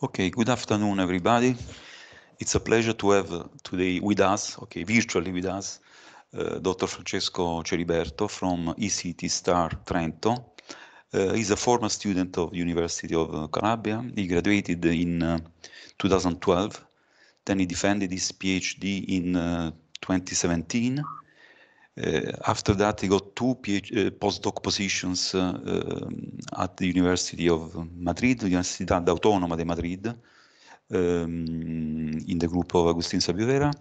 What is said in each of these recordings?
Okay, good afternoon, everybody. It's a pleasure to have today with us, okay, virtually with us, uh, Dr. Francesco Ceriberto from ECT Star Trento. Uh, he's a former student of University of Calabria. He graduated in uh, 2012. Then he defended his PhD in uh, 2017 uh, after that, he got two PhD, uh, postdoc positions uh, um, at the University of Madrid, Universidad Autónoma de Madrid, um, in the group of Agustin Vera,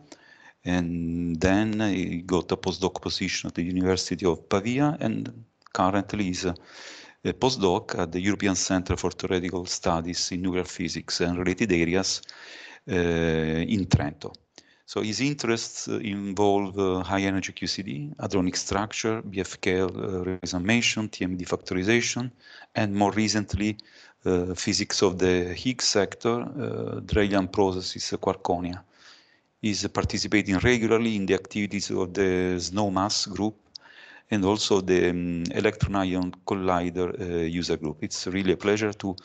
And then he got a postdoc position at the University of Pavia and currently is a, a postdoc at the European Center for Theoretical Studies in Nuclear Physics and Related Areas uh, in Trento. So his interests uh, involve uh, high-energy QCD, hadronic structure, BFKL uh, resummation, TMD factorization, and more recently, uh, physics of the Higgs sector, uh, processes uh, quarkonia. He's participating regularly in the activities of the Snowmass group and also the um, Electron-Ion Collider uh, user group. It's really a pleasure to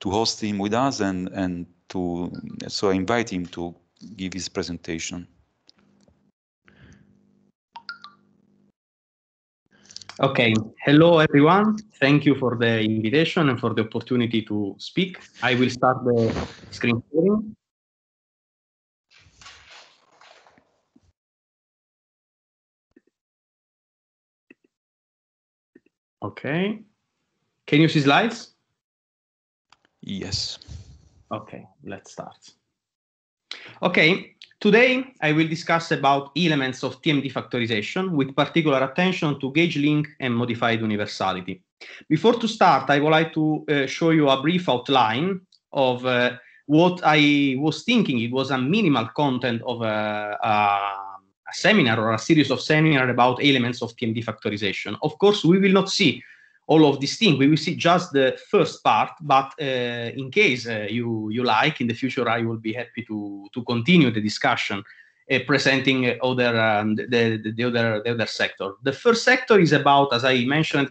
to host him with us and and to so I invite him to give his presentation. Okay, hello everyone. Thank you for the invitation and for the opportunity to speak. I will start the screen sharing. Okay. Can you see slides? Yes. Okay, let's start. Okay, today I will discuss about elements of TMD factorization with particular attention to gauge link and modified universality. Before to start, I would like to uh, show you a brief outline of uh, what I was thinking. It was a minimal content of a, a a seminar or a series of seminars about elements of TMD factorization. Of course, we will not see all of these things. We will see just the first part, but uh, in case uh, you you like, in the future I will be happy to to continue the discussion, uh, presenting other um, the, the, the, other the other sector. The first sector is about, as I mentioned,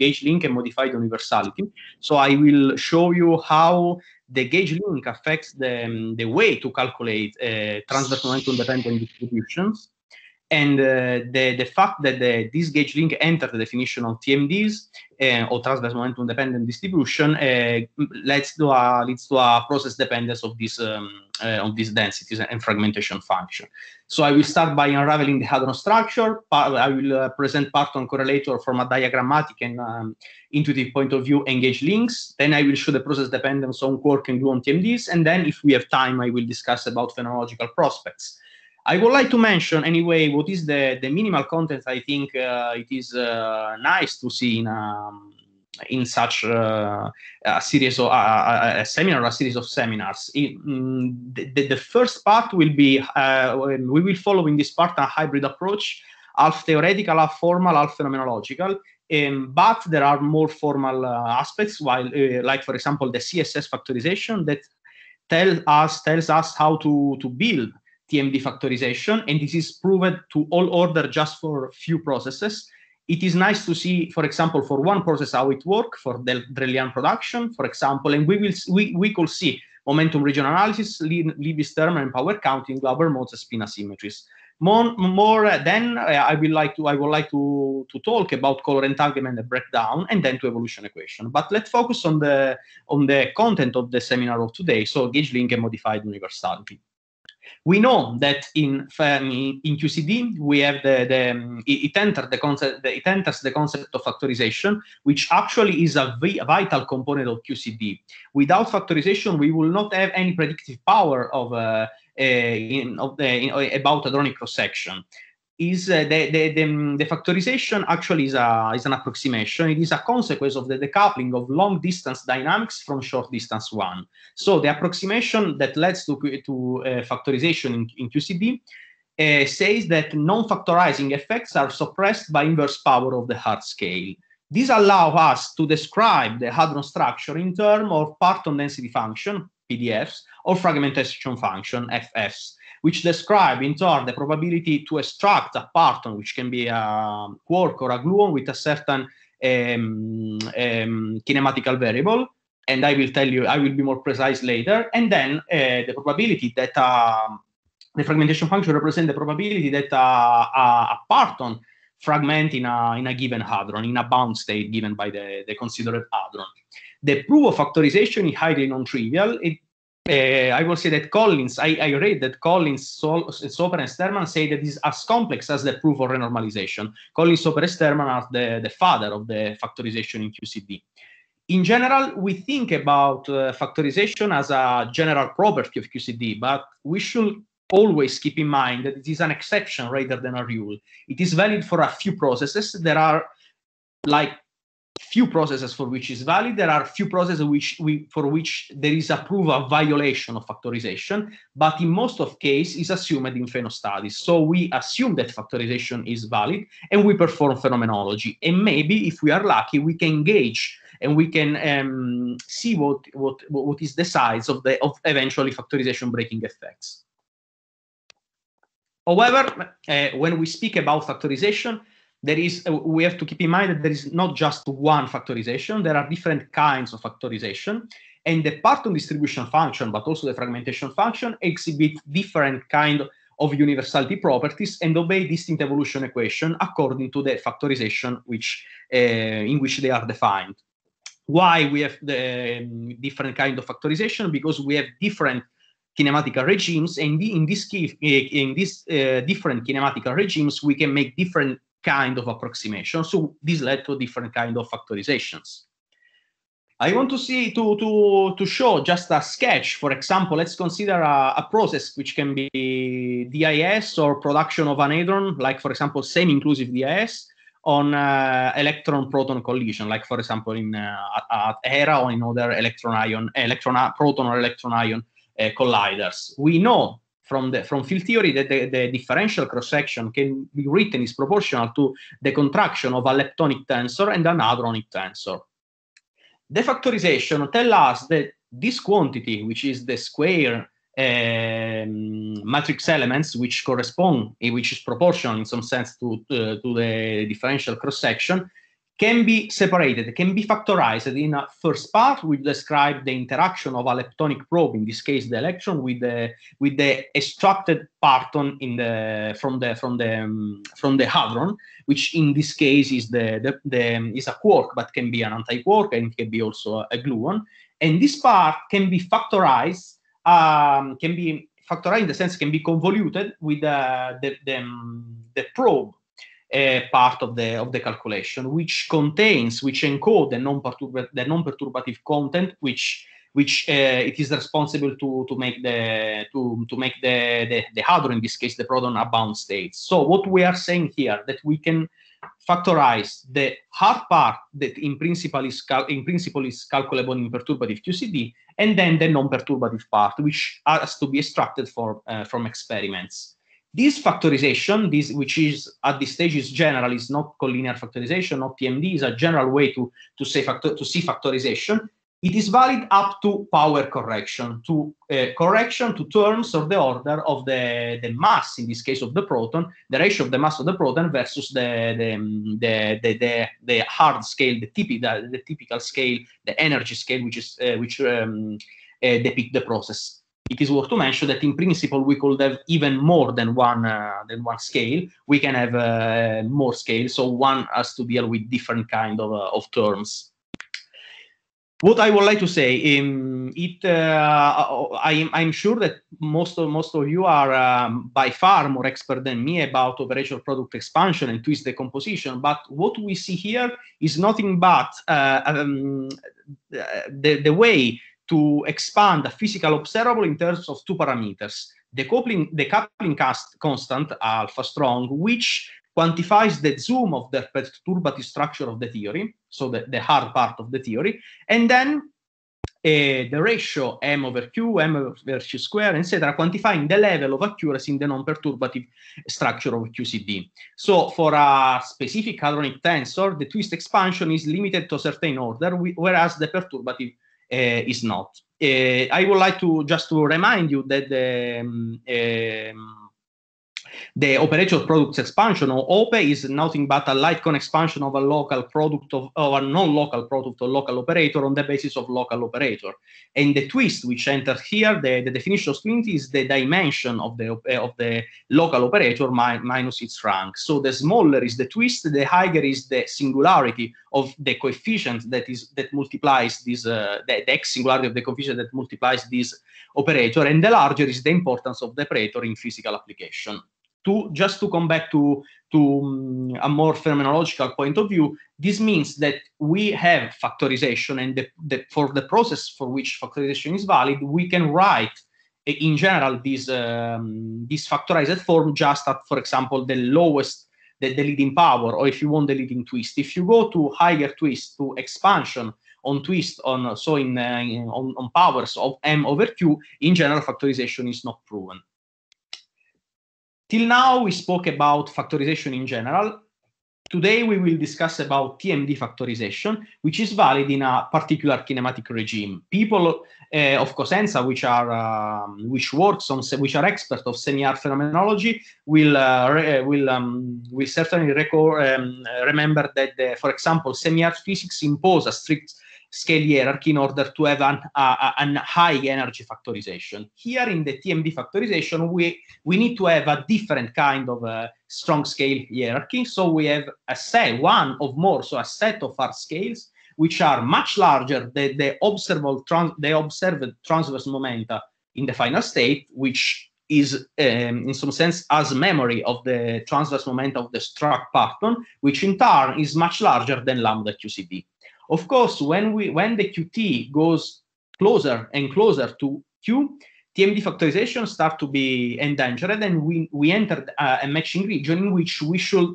gauge link and modified universality. So I will show you how the gauge link affects the um, the way to calculate uh, transversal momentum dependent distributions. And uh, the, the fact that the, this gauge link entered the definition of TMDs uh, or transverse momentum dependent distribution uh, leads to a leads to a process dependence of this um, uh, of these densities and fragmentation function. So I will start by unraveling the hadron structure. I will uh, present parton correlator from a diagrammatic and um, intuitive point of view Engage gauge links. Then I will show the process dependence on quark and gluon TMDs. And then, if we have time, I will discuss about phenomenological prospects. I would like to mention anyway what is the, the minimal content I think uh, it is uh, nice to see in, um, in such uh, a series of a, a seminar, a series of seminars. It, mm, the, the, first part will be uh, we will follow in this part a hybrid approach, half theoretical, half formal, half phenomenological. Um, but there are more formal uh, aspects, while uh, like for example the CSS factorization that tell us tells us how to to build TMD factorization, and this is proven to all order just for few processes. It is nice to see, for example, for one process how it works for the Drellian production, for example, and we will we, we could see momentum region analysis, Libis term, and power counting, global modes, spin asymmetries. More, more uh, then, uh, I would like to I would like to to talk about color entanglement and breakdown, and then to evolution equation. But let's focus on the on the content of the seminar of today. So gauge link and modified universality. We know that in in QCD we have the, the um, it, enters the concept it enters the concept of factorization, which actually is a, vital component of QCD. Without factorization, we will not have any predictive power of uh, uh in, of the, uh, in, about hadronic cross section is uh, the, the, the, mm, the, factorization actually is, a, is an approximation. It is a consequence of the decoupling of long distance dynamics from short distance one. So the approximation that leads to, to uh, factorization in, in QCD uh, says that non-factorizing effects are suppressed by inverse power of the hard scale. This allows us to describe the hadron structure in terms of parton density function, PDFs, or fragmentation function, FFs which describe in turn the probability to extract a parton, which can be a quark or a gluon with a certain um, um, kinematical variable. And I will tell you, I will be more precise later. And then uh, the probability that uh, the fragmentation function represents the probability that uh, a, a parton fragment in a, in a given hadron, in a bound state given by the, the considered hadron. The proof of factorization is highly non-trivial. It uh, I will say that Collins, I, I read that Collins, Sol, Soper, and Sterman say that is as complex as the proof of renormalization. Collins, Soper, and Sterman are the, the father of the factorization in QCD. In general, we think about uh, factorization as a general property of QCD, but we should always keep in mind that it is an exception rather than a rule. It is valid for a few processes that are like few processes for which is valid. There are few processes which we, for which there is a proof of violation of factorization, but in most of case is assumed in phenostudies. So we assume that factorization is valid and we perform phenomenology. And maybe if we are lucky, we can gauge and we can um, see what, what, what is the size of the of eventually factorization breaking effects. However, uh, when we speak about factorization, there is uh, we have to keep in mind that there is not just one factorization there are different kinds of factorization and the parton distribution function but also the fragmentation function exhibit different kind of universality properties and obey distinct evolution equation according to the factorization which uh, in which they are defined why we have the um, different kind of factorization because we have different kinematical regimes and in this in these uh, different kinematical regimes we can make different kind of approximation. So this led to different kind of factorizations. I want to see to to to show just a sketch. For example, let's consider a, a process which can be DIS or production of an hadron, like for example same inclusive DIS on uh, electron-proton collision, like for example in uh, at ERA or in other electron-ion, electron proton or electron-ion uh, colliders. We know from the from field theory that the, the differential cross section can be written is proportional to the contraction of a leptonic tensor and an hadronic tensor. The factorization tell us that this quantity, which is the square um, matrix elements, which correspond, eh, which is proportional in some sense to, to, uh, to the differential cross section, can be separated, can be factorized in a first part, we describe the interaction of a leptonic probe, in this case the electron, with the with the extracted parton in the from the from the um, from the hadron, which in this case is the, the, the um, is a quark, but can be an anti-quark and can be also a, a gluon. And this part can be factorized, um, can be factorized in the sense can be convoluted with uh, the, the, um, the probe part of the of the calculation, which contains, which encode the non-perturbative, the non-perturbative content, which which uh, it is responsible to to make the to to make the, the the in this case the proton a bound state. So what we are saying here that we can factorize the hard part that in principle is cal- in principle is calculable in perturbative QCD, and then the non-perturbative part, which has to be extracted for, uh, from experiments. This factorization, this which is at this stage is general, is not collinear factorization, not PMD, is a general way to, to, say factor, to see factorization. It is valid up to power correction, to uh, correction to terms of the order of the, the mass, in this case of the proton, the ratio of the mass of the proton versus the, the, um, the, the, the, the hard scale, the, typi the, the, typical scale, the energy scale, which, is, uh, which um, uh, depict the process it is worth to mention that in principle we could have even more than one uh, than one scale. We can have uh, more scales, so one has to deal with different kind of uh, of terms. What I would like to say, um, it uh, I am I'm sure that most of most of you are um, by far more expert than me about operational product expansion and twist decomposition. But what we see here is nothing but uh, um, uh, the the way to expand a physical observable in terms of two parameters, the coupling, the coupling constant, alpha strong, which quantifies the zoom of the perturbative structure of the theory, so the, the hard part of the theory, and then uh, the ratio m over q, m over q square, etc., quantifying the level of accuracy in the non-perturbative structure of QCD. So for a specific hadronic tensor, the twist expansion is limited to a certain order, whereas the perturbative uh, is not. Uh, I would like to just to remind you that the, um, um, the operator products expansion or OPE is nothing but a Litecoin expansion of a local product of, of a non-local product or local operator on the basis of local operator. And the twist which enters here, the, the definition of twist is the dimension of the of the local operator mi minus its rank. So the smaller is the twist, the higher is the singularity of the coefficient that is that multiplies this uh, the, the, x singularity of the coefficient that multiplies this operator and the larger is the importance of the operator in physical application to just to come back to to um, a more phenomenological point of view this means that we have factorization and the, the, for the process for which factorization is valid we can write eh, in general this um, this factorized form just at for example the lowest the, the leading power or if you want the leading twist. If you go to higher twist, to expansion on twist, on so in, uh, in on, on powers of m over q, in general factorization is not proven. Till now we spoke about factorization in general. Today we will discuss about TMD factorization, which is valid in a particular kinematic regime. People uh, of Cosenza, which are um, which works on which are experts of semi-art phenomenology, will uh, re- eh, will um, will certainly record, um, remember that, the, for example, semi-art physics impose a strict scale hierarchy in order to have an, a high energy factorization. Here in the TMB factorization, we, we need to have a different kind of uh, strong scale hierarchy. So we have a set, one of more, so a set of R scales which are much larger than the observable trans- the observed transverse momenta in the final state, which is um, in some sense as memory of the transverse moment of the struck pattern, which in turn is much larger than lambda QCD. Of course, when we when the QT goes closer and closer to Q, TMD factorization start to be endangered, and we, we entered uh, a matching region in which we should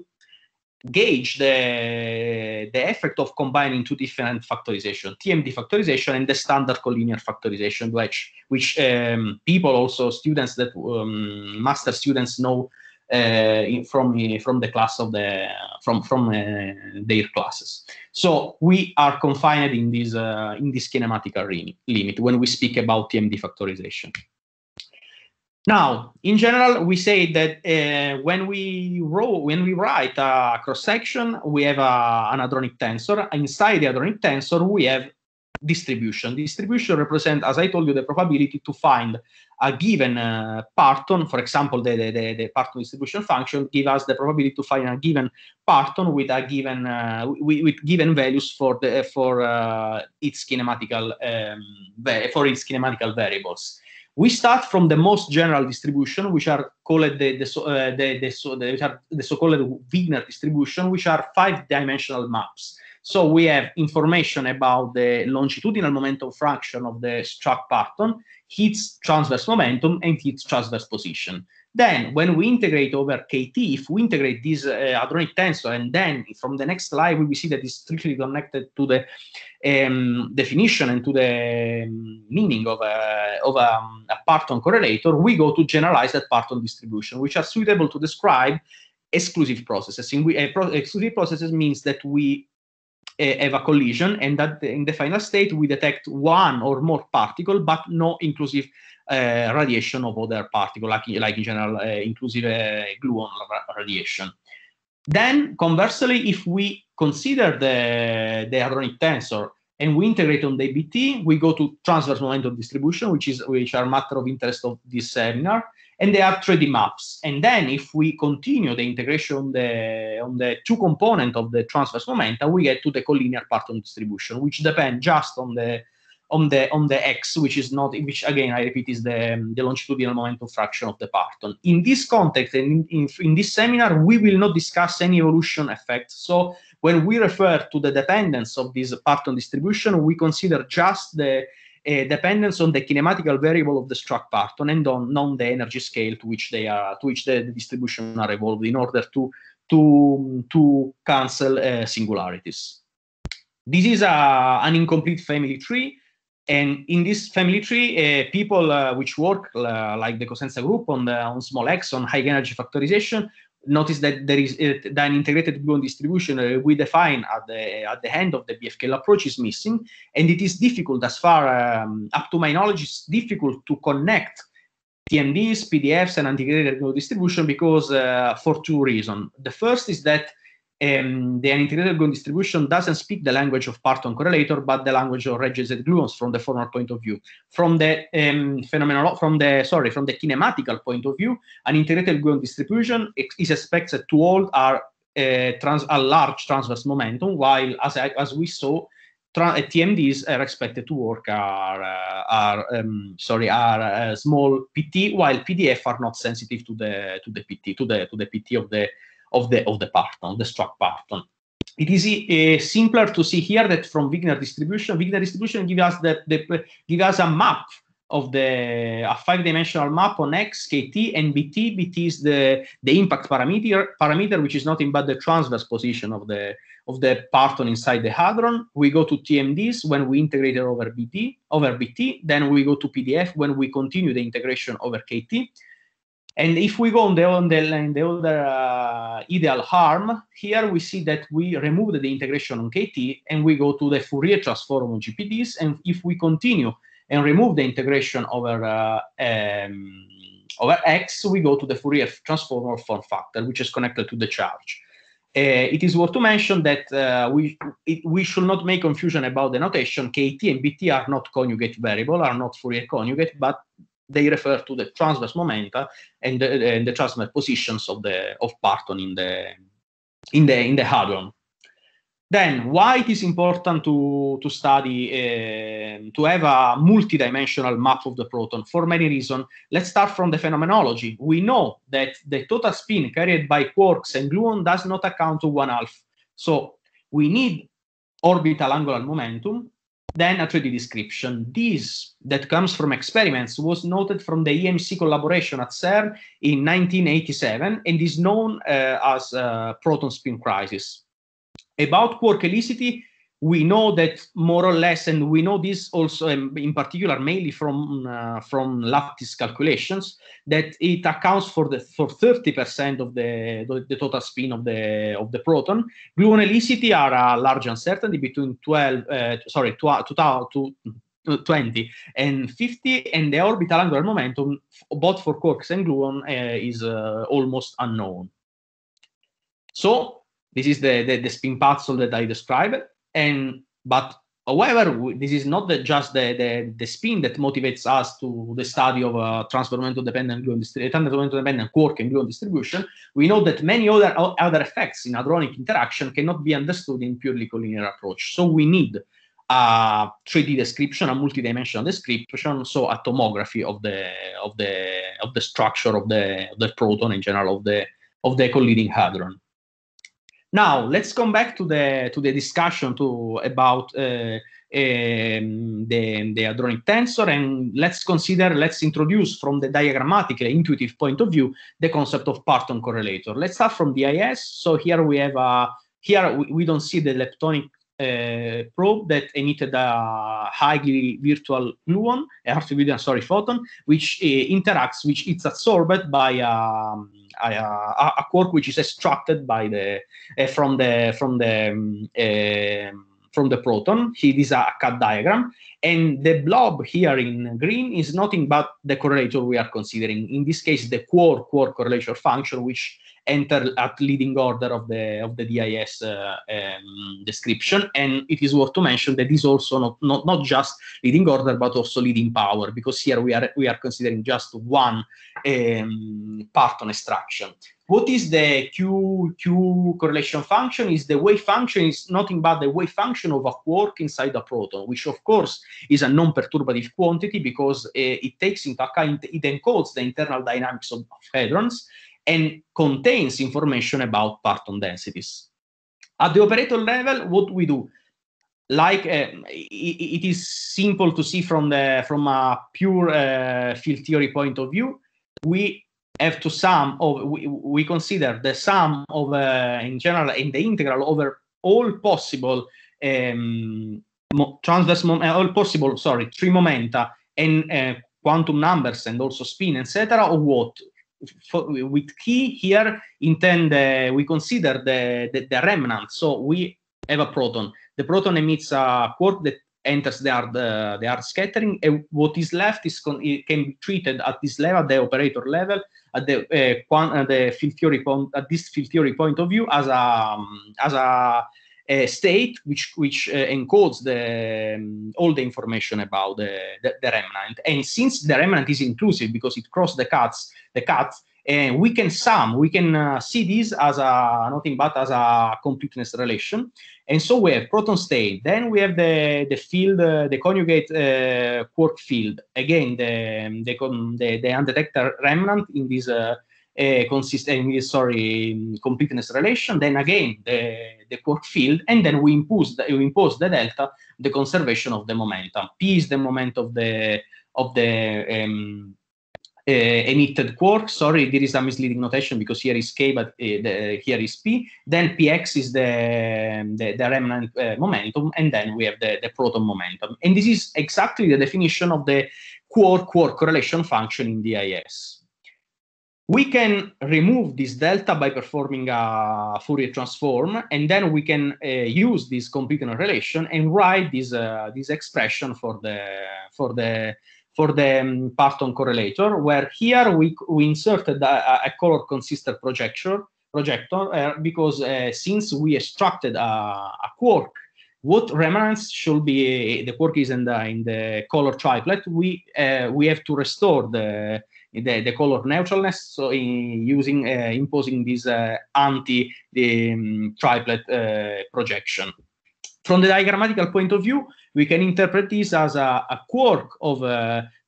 gauge the, the effect of combining two different factorization, TMD factorization and the standard collinear factorization, which, which um, people also, students that um, master students know uh, in, from, uh, from the class of the, from, from uh, their classes. So we are confined in this, uh, in this kinematical limit when we speak about TMD factorization. Now, in general, we say that uh, when we when we write a cross section, we have a, an hadronic tensor. Inside the hadronic tensor, we have distribution. Distribution represents, as I told you, the probability to find a given uh, parton. For example, the, the, the, the parton distribution function give us the probability to find a given parton with a given uh, with, with, given values for the for uh, its kinematical um, for its kinematical variables. We start from the most general distribution, which are called the, the, so, uh, the, the, so, the, the so-called Wigner distribution, which are five-dimensional maps. So we have information about the longitudinal momentum fraction of the struck pattern, its transverse momentum, and its transverse position. Then, when we integrate over KT, if we integrate this uh, hadronic tensor, and then from the next slide, we will see that it's strictly connected to the um, definition and to the mm, meaning of a, of a, a parton correlator, we go to generalize that parton distribution, which are suitable to describe exclusive processes. In we, uh, pro exclusive processes means that we uh, have a collision and that in the final state we detect one or more particle but no inclusive uh, radiation of other particle like, like in general uh, inclusive eh, gluon radiation then conversely, if we consider the, the hadronic tensor and we integrate on the BT, we go to transverse momentum distribution, which is which are matter of interest of this seminar, and they are 3D maps. And then if we continue the integration on the, on the two component of the transverse momentum, we get to the collinear part of distribution, which depend just on the on the on the x, which is not, which again I repeat is the um, the longitudinal momentum fraction of the parton. In this context and in, in, in this seminar, we will not discuss any evolution effect. So when we refer to the dependence of this parton distribution, we consider just the uh, dependence on the kinematical variable of the struck parton and on, non the energy scale to which they are to which the, the distribution are evolved in order to to to cancel uh, singularities. This is a, uh, an incomplete family tree. And in this family tree, uh, people uh, which work uh, like the Cosenza group on, the, on small x, on high energy factorization, notice that there is uh, an integrated gluon distribution uh, we define at the, at the end of the BFKL approach is missing. And it is difficult, as far um, up to my knowledge, it's difficult to connect TMDs, PDFs, and integrated gluon distribution because for two reasons. The first is that um, the unintegrated gluon distribution doesn't speak the language of parton correlator, but the language of regulated gluons from the formal point of view. From the um, phenomenal, from the sorry, from the kinematical point of view, an integrated gluon distribution is expected to hold our, uh, trans, a large transverse momentum, while as as we saw, TMDs uh, are expected to work uh, are, uh, are um, sorry are uh, small PT, while PDF are not sensitive to the to the PT to the to the PT of the of the, of the pattern, the struct pattern. It is uh, simpler to see here that from Wigner distribution, Wigner distribution gives us that the, give us a map of the a five-dimensional map on x, kt, and bt. bt is the, the impact parameter, parameter, which is nothing but the transverse position of the of the parton inside the hadron. We go to TMDs when we integrate it over bt, over bt. Then we go to PDF when we continue the integration over kt. And if we go on the, on the, on the other uh, ideal harm, here we see that we removed the integration on KT and we go to the Fourier transform on GPDs. And if we continue and remove the integration over, uh, um, over X, we go to the Fourier transform or form factor, which is connected to the charge. Uh, it is worth to mention that uh, we it, we should not make confusion about the notation. KT and BT are not conjugate variable, are not Fourier conjugate, but they refer to the transverse momenta and the, and the transverse positions of the of parton in the in the in the hadron. Then why it is important to, to study, uh, to have a multidimensional map of the proton? For many reasons. Let's start from the phenomenology. We know that the total spin carried by quarks and gluon does not account to one half. So we need orbital angular momentum then a 3D description. This, that comes from experiments, was noted from the EMC collaboration at CERN in 1987 and is known uh, as uh, proton spin crisis. About quark helicity, we know that more or less, and we know this also um, in particular mainly from uh, from lattice calculations, that it accounts for the for 30% of the, the, the total spin of the of the proton. Gluon helicity are a large uncertainty between 12 uh, sorry 12, uh, 20 and 50 and the orbital angular momentum both for quarks and gluon uh, is uh, almost unknown. So this is the, the, the spin puzzle that I described and but however this is not the, just the, the, the spin that motivates us to the study of uh, transfer momentum dependent gluon distribution dependent quark and gluon distribution we know that many other other effects in hadronic interaction cannot be understood in purely collinear approach so we need a 3D description, a multi-dimensional description, so a tomography of the of the of the structure of the of the proton in general of the of the colliding hadron. Now let's come back to the to the discussion to about uh, eh, um, the, the hadronic tensor and let's consider let's introduce from the diagrammatic intuitive point of view the concept of parton correlator. Let's start from the IS. So here we have a here we, we don't see the leptonic Eh, probe that emitted a highly virtual gluon, a artificial sorry photon, which eh, interacts, which is absorbed by um, a, a, quark which is extracted by the eh, from the from the um, from the proton. Here is a cut diagram. And the blob here in green is nothing but the correlator we are considering. In this case, the quark-quark correlation function, which enter at leading order of the of the DIS uh, um, description. And it is worth to mention that is also not, not not just leading order, but also leading power, because here we are we are considering just one um, part on extraction. What is the Q Q correlation function? Is the wave function is nothing but the wave function of a quark inside a proton, which of course is a non-perturbative quantity because uh, it takes into account it encodes the internal dynamics of, of hadrons and contains information about parton densities. At the operator level, what we do, like uh, it, it is simple to see from the from a pure uh, field theory point of view, we have to sum of we, we consider the sum of uh, in general in the integral over all possible um, transverse uh, all possible sorry three momenta and uh, quantum numbers and also spin etc. of what with key here intend uh, we consider the, the, the remnant so we have a proton the proton emits a quark that enters the hard uh, the hard scattering and what is left is can be treated at this level the operator level at the uh, uh the field theory point at this field theory point of view as a um, as a a state which which uh, encodes the um, all the information about the, the, the, remnant and since the remnant is inclusive because it crossed the cuts the cuts and uh, we can sum we can uh, see this as a nothing but as a completeness relation and so we have proton state then we have the the field uh, the conjugate quark field again the um, the, the, undetected remnant in this uh, Consistent, eh, sorry completeness relation then again the the quark field and then we impose the, we impose the delta the conservation of the momentum p is the moment of the of the um, uh, emitted quark. Sorry, there is a misleading notation because here is k, but uh, the, here is p. Then px is the the, the remnant uh, momentum, and then we have the, the proton momentum. And this is exactly the definition of the quark-quark correlation function in DIS we can remove this delta by performing a Fourier transform, and then we can uh, use this computational relation and write this uh, this expression for the for the for the um, Parton correlator, where here we we inserted a, a color consistent projector projector uh, because uh, since we extracted a, a quark what remnants should be the quark is in the, in the color triplet we uh, we have to restore the the, the color neutralness, so in using uh, imposing this uh, anti the, um, triplet uh, projection. From the diagrammatical point of view, we can interpret this as a, a quark of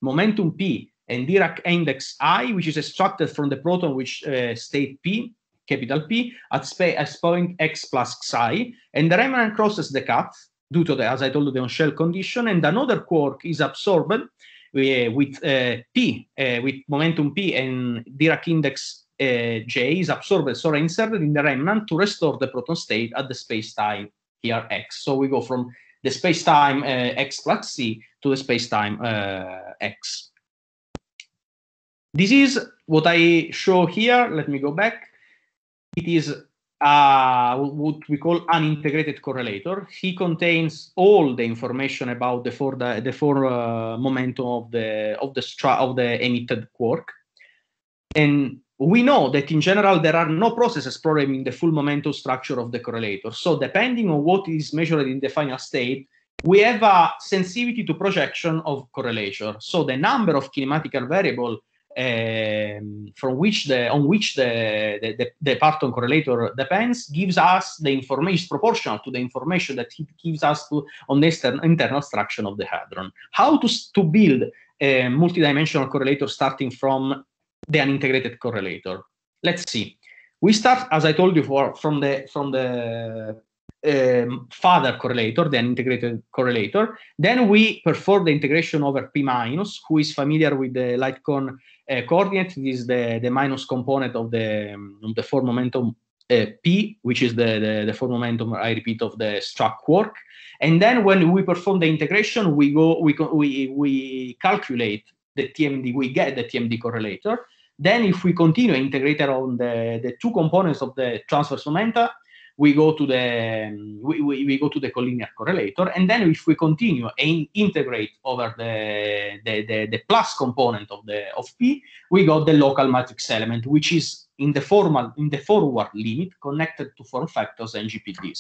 momentum p and Dirac index i, which is extracted from the proton which state p capital P at space point x plus xi and the Riemann crosses the cut due to the, as I told you, the on-shell condition, and another quark is absorbed uh, with uh, P, uh, with momentum P and Dirac index J is absorbed so inserted in the remnant to restore the proton state at the space-time here X. So we go from the space-time X plus C to the space-time X. This is what I show here. Let me go back. It is what we call an integrated correlator. He contains all the information about the four the, the four uh, momentum of the of the stra- of the emitted quark, and we know that in general there are no processes programming the full momentum structure of the correlator. So depending on what is measured in the final state, we have a sensitivity to projection of correlation. So the number of kinematical variable um, from which the on which the, the, the, the parton correlator depends gives us the information proportional to the information that it gives us to on the extern, internal structure of the hadron. How to, to build a multidimensional correlator starting from the unintegrated correlator? Let's see. We start, as I told you, for, from the from the um, father correlator, then integrated correlator. Then we perform the integration over P minus, who is familiar with the light cone uh, coordinate. This is the, the minus component of the, um, the four momentum uh, P, which is the, the, the momentum, I repeat, of the struck work. And then when we perform the integration, we go, we, we, we calculate the TMD, we get the TMD correlator. Then if we continue integrated on the, the two components of the transverse momenta, we go to the um, we, we, we, go to the collinear correlator and then if we continue and integrate over the the, the, the plus component of the of p we got the local matrix element which is in the formal in the forward limit connected to form factors and gpds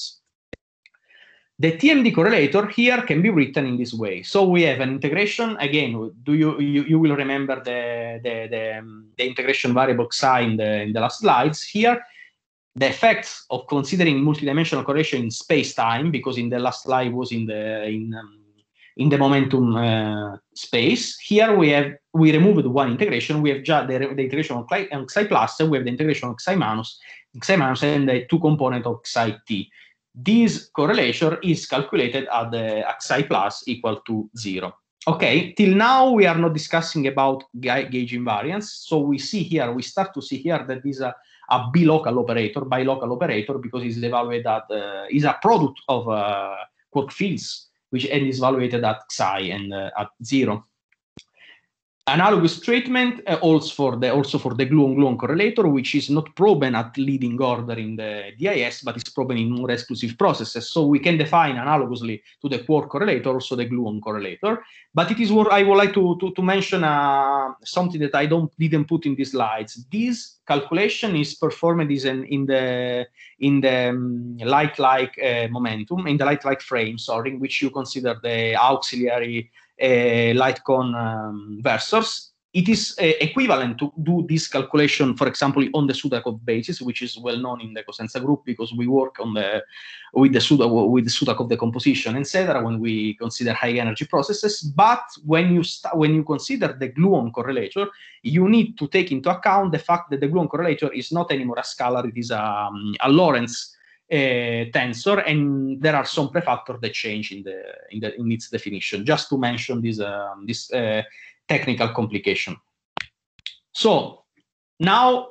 the TMD correlator here can be written in this way. So we have an integration. Again, do you you, you will remember the the, the, um, the integration variable xi in the in the last slides. Here the effects of considering multidimensional correlation in space-time, because in the last slide was in the in um, in the momentum uh, space. Here we have we removed one integration. We have just the, the integration of xi, xi plus, we have the integration of xi minus, xi minus, and the two component of xi t. This correlation is calculated at the xi plus equal to zero. Okay, till now we are not discussing about gauge invariance. So we see here, we start to see here that these are uh, a B local operator by local operator because it's evaluated at uh, is a product of uh, quark fields, which and is evaluated at psi and uh, at zero. Analogous treatment uh, also for the also for the gluon-gluon correlator, which is not proven at leading order in the DIS, but is proven in more exclusive processes. So we can define analogously to the quark correlator also the gluon correlator. But it is what I would like to to, to mention uh, something that I don't didn't put in these slides. This calculation is performed is in, in the in the um, light-like uh, momentum in the light-like frame, sorry, in which you consider the auxiliary Eh, Litecoin um, versors, it is uh, equivalent to do this calculation, for example, on the Sudakov basis, which is well known in the Cosenza group because we work on the with the Sudakov, with the Sudakov decomposition, etc. When we consider high energy processes, but when you when you consider the gluon correlator, you need to take into account the fact that the gluon correlator is not anymore a scalar; it is a, um, a Lorentz Eh, tensor, and there are some prefactor that change in the in, the, in its definition. Just to mention this um, this uh, technical complication. So now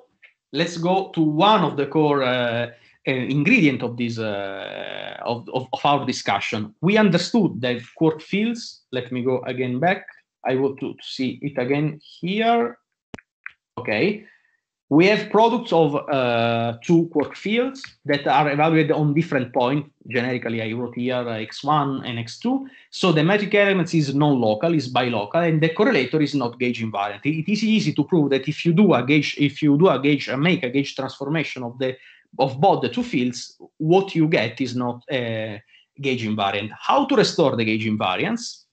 let's go to one of the core uh, eh, ingredient of this uh, of, of, of, our discussion. We understood that quark fields. Let me go again back. I want to see it again here. Okay, we have products of uh, two quark fields that are evaluated on different points. Generically, I wrote here uh, x1 and x2. So the metric element is non-local, is bilocal, and the correlator is not gauge invariant. It is easy to prove that if you do a gauge, if you do a gauge, uh, make a gauge transformation of the of both the two fields, what you get is not uh, gauge invariant. How to restore the gauge invariance?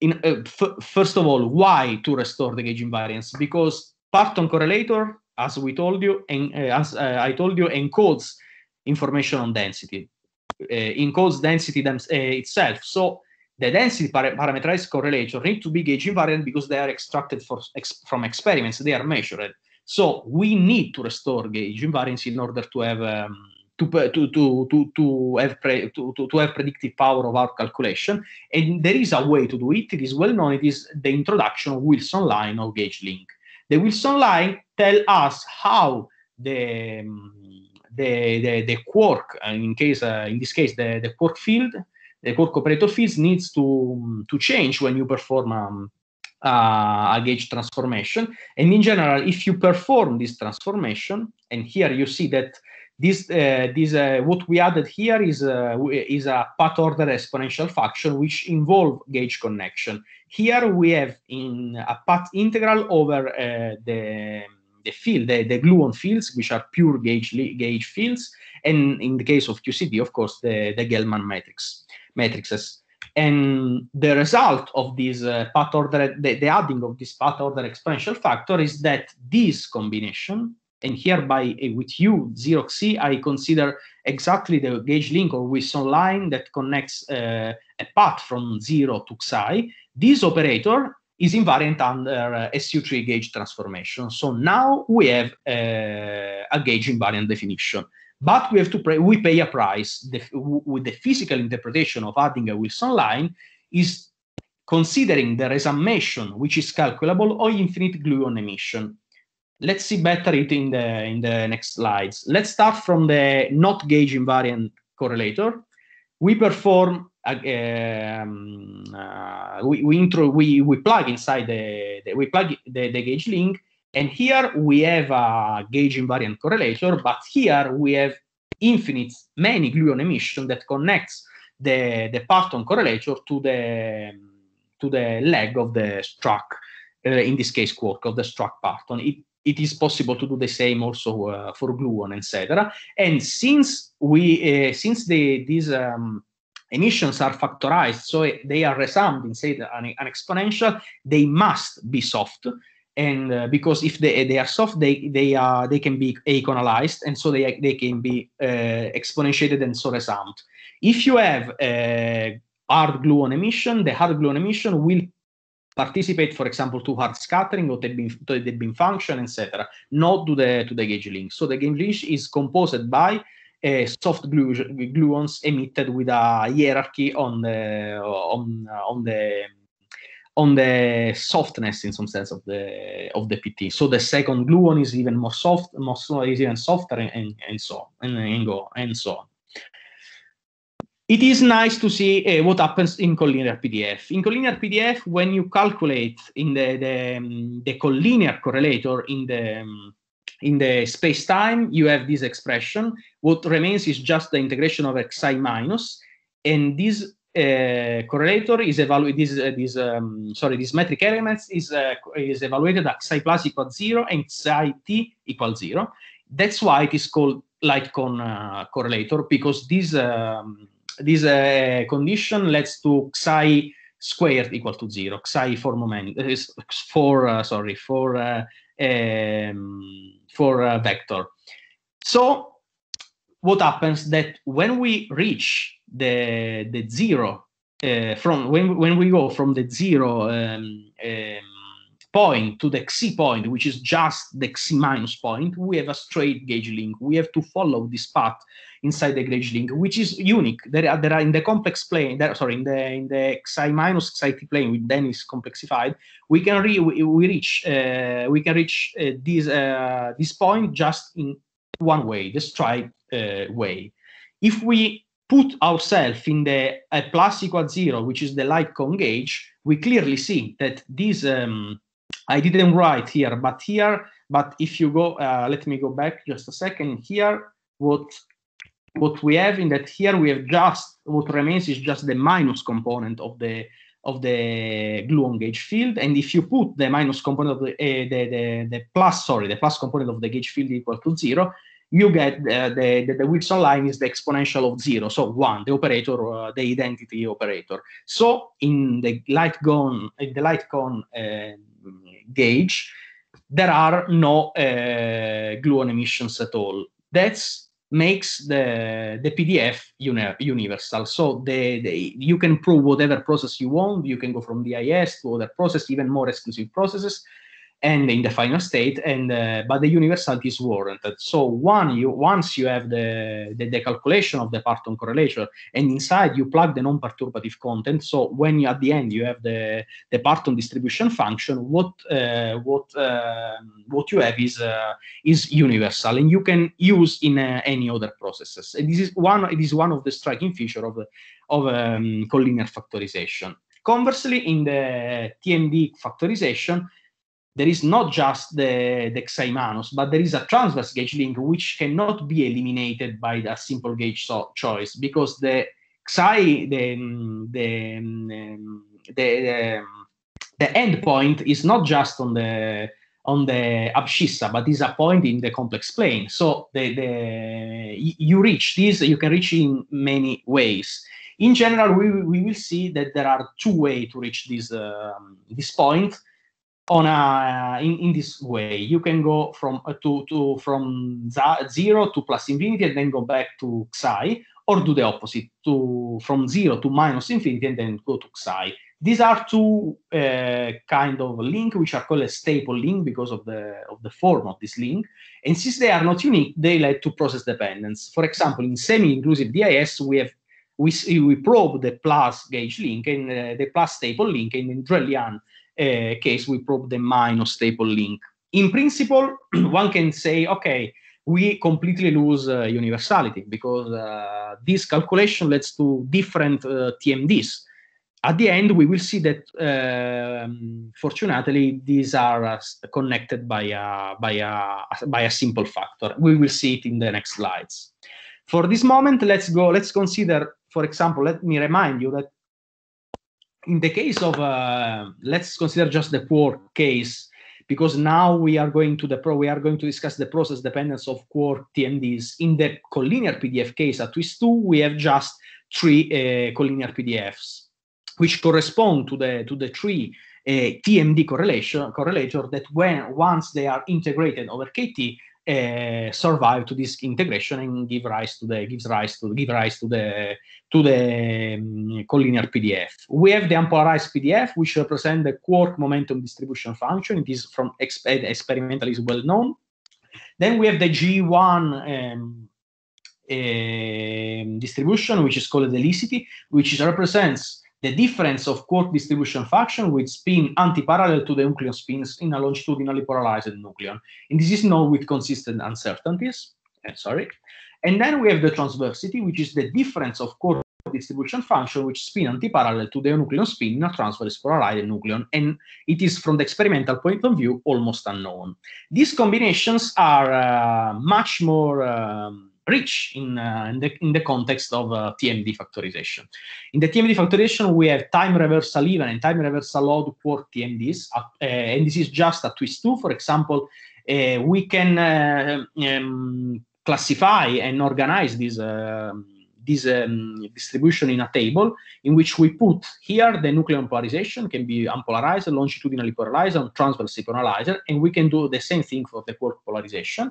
In, uh, first of all, why to restore the gauge invariance? Because Parton correlator, as we told you, and uh, as uh, I told you, encodes information on density, uh, encodes density uh, itself. So the density par parameterized correlator need to be gauge invariant because they are extracted ex from experiments, they are measured. So we need to restore gauge invariance in order to have um, to, to, to, to, have pre, to, to, to, have predictive power of our calculation. And there is a way to do it. It is well known. It is the introduction of Wilson line or gauge link. The Wilson line tell us how the, um, the, the, the quark, uh, in, case, uh, in this case, the, the quark field, the quark operator field needs to, to change when you perform um, uh, a gauge transformation. And in general, if you perform this transformation, and here you see that this uh, this uh, what we added here is a, uh, is a path order exponential function which involve gauge connection. Here we have in a path integral over uh, the the field, the, the gluon fields, which are pure gauge gauge fields, and in the case of QCD, of course, the the Gelman matrix matrices. And the result of this uh, path order, the, the adding of this path order exponential factor is that this combination and hereby uh, with you, Xerox C, I consider exactly the gauge link or Wilson line that connects uh, a path from zero to Xi. This operator is invariant under uh, SU3 gauge transformation. So now we have uh, a gauge invariant definition. But we have to pay, we pay a price. The, with the physical interpretation of adding a Wilson line is considering the resummation, which is calculable, or infinite gluon emission let's see better it in the in the next slides. Let's start from the not gauge invariant correlator. We perform uh, um, uh, we we, intro, we we plug inside the, the we plug the, the, gauge link, and here we have a gauge invariant correlator, but here we have infinite many gluon emission that connects the the parton correlator to the to the leg of the struck. Uh, in this case quark of the struck parton. It it is possible to do the same also uh, for gluon, etc. And since we uh, since the, these um, emissions are factorized, so they are resummed instead an, an exponential, they must be soft. And uh, because if they, they are soft, they they are they can be aconalized, and so they they can be uh, exponentiated and so resummed. If you have uh, hard gluon emission, the hard gluon emission will participate, for example, to hard scattering or the beam, to the beam function, etc., not to the, to the gauge link. So the gauge link is composed by uh, soft gluons emitted with a hierarchy on the, on, on the on the softness in some sense of the of the PT. So the second gluon is even more soft, more is even softer, and, and so on, and, and go and so on. It is nice to see uh, what happens in collinear PDF. In collinear PDF, when you calculate in the, the, um, the collinear correlator in the, um, in the space-time, you have this expression. What remains is just the integration of xi minus, and this uh, correlator is evaluated. This, uh, this um, sorry, this metric elements is is evaluated at xi plus equals zero and xi t equals zero. That's why it is called Lightcon uh, correlator because this um, this uh, condition leads to psi squared equal to zero, psi for moment uh, is for uh, sorry for uh, um, for a uh, vector. So what happens that when we reach the the zero uh, from when when we go from the zero um, um, point to the xi point, which is just the xi minus point, we have a straight gauge link. We have to follow this path inside the gauge link, which is unique. There are, there are in the complex plane, there, sorry, in the in the xi minus xi t plane, which then is complexified. We can re, we, reach uh, we can reach uh, this uh, this point just in one way, the straight uh, way. If we put ourselves in the plus equal zero, which is the light cone gauge, we clearly see that this um, I didn't write here, but here, but if you go, uh, let me go back just a second here, what what we have in that here we have just what remains is just the minus component of the of the gluon gauge field and if you put the minus component of the, uh, the, the, the plus sorry the plus component of the gauge field equal to zero you get uh, the, the, the Wilson line is the exponential of zero so one the operator uh, the identity operator so in the light cone in the light cone um, gauge, there are no uh, gluon emissions at all. That makes the, the PDF uni- universal. So the, the, you can prove whatever process you want. You can go from IS to other process, even more exclusive processes and in the final state and uh, but the universality is warranted so one you once you have the, the, the calculation of the parton correlation and inside you plug the non-perturbative content so when you, at the end you have the the parton distribution function what uh, what uh, what you have is uh, is universal and you can use in uh, any other processes and this is one it is one of the striking feature of of um, collinear factorization conversely in the tmd factorization there is not just the, the Xaimanus, but there is a transverse gauge link which cannot be eliminated by a simple gauge so choice because the Xi, the, um, the, um, the, um, the, the endpoint is not just on the on the abscissa, but is a point in the complex plane. So the, the, you reach this, you can reach in many ways. In general, we, we will see that there are two ways to reach this, this point on a uh, in, in this way you can go from uh, to to from zero to plus infinity and then go back to psi or do the opposite to from zero to minus infinity and then go to psi these are two uh, kind of link which are called a staple link because of the of the form of this link and since they are not unique they lead to process dependence for example in semi-inclusive dis we have we, we probe the plus gauge link and uh, the plus staple link and in Drellian Eh, case, we probe the minus staple link. In principle, one can say, okay, we completely lose uh, universality because uh, this calculation leads to different uh, TMDs. At the end, we will see that, ehm, fortunately, these are connected by a, by, a, by a simple factor. We will see it in the next slides. For this moment, let's go. Let's consider, for example, let me remind you that in the case of uh, let's consider just the quark case because now we are going to the pro we are going to discuss the process dependence of core tmds in the collinear pdf case at twist 2 we have just three uh, collinear pdfs which correspond to the to the three uh, tmd correlation correlator that when once they are integrated over kt uh, survive to this integration and give rise to the gives rise to give rise to the to the um, collinear PDF. We have the unpolarized PDF, which represents the quark momentum distribution function. It is from exper experimental is well known. Then we have the G1 um, um, distribution, which is called the elicity, which is, represents the difference of quark distribution function with spin anti-parallel to the nucleon spins in a longitudinally polarized nucleon. And this is known with consistent uncertainties. Uh, sorry. And then we have the transversity, which is the difference of quark distribution function which spin anti-parallel to the nucleon spin in a transverse polarized nucleon, and it is from the experimental point of view almost unknown. These combinations are uh, much more um, rich in, uh, in, the, in the context of uh, TMD factorization. In the TMD factorization, we have time reversal even and time reversal load for TMDs, uh, uh, and this is just a twist two. For example, uh, we can uh, um, classify and organize these. Um, this um, distribution in a table in which we put here the nuclear polarization can be unpolarized, longitudinally polarized, and transversely polarized, and we can do the same thing for the quark polarization.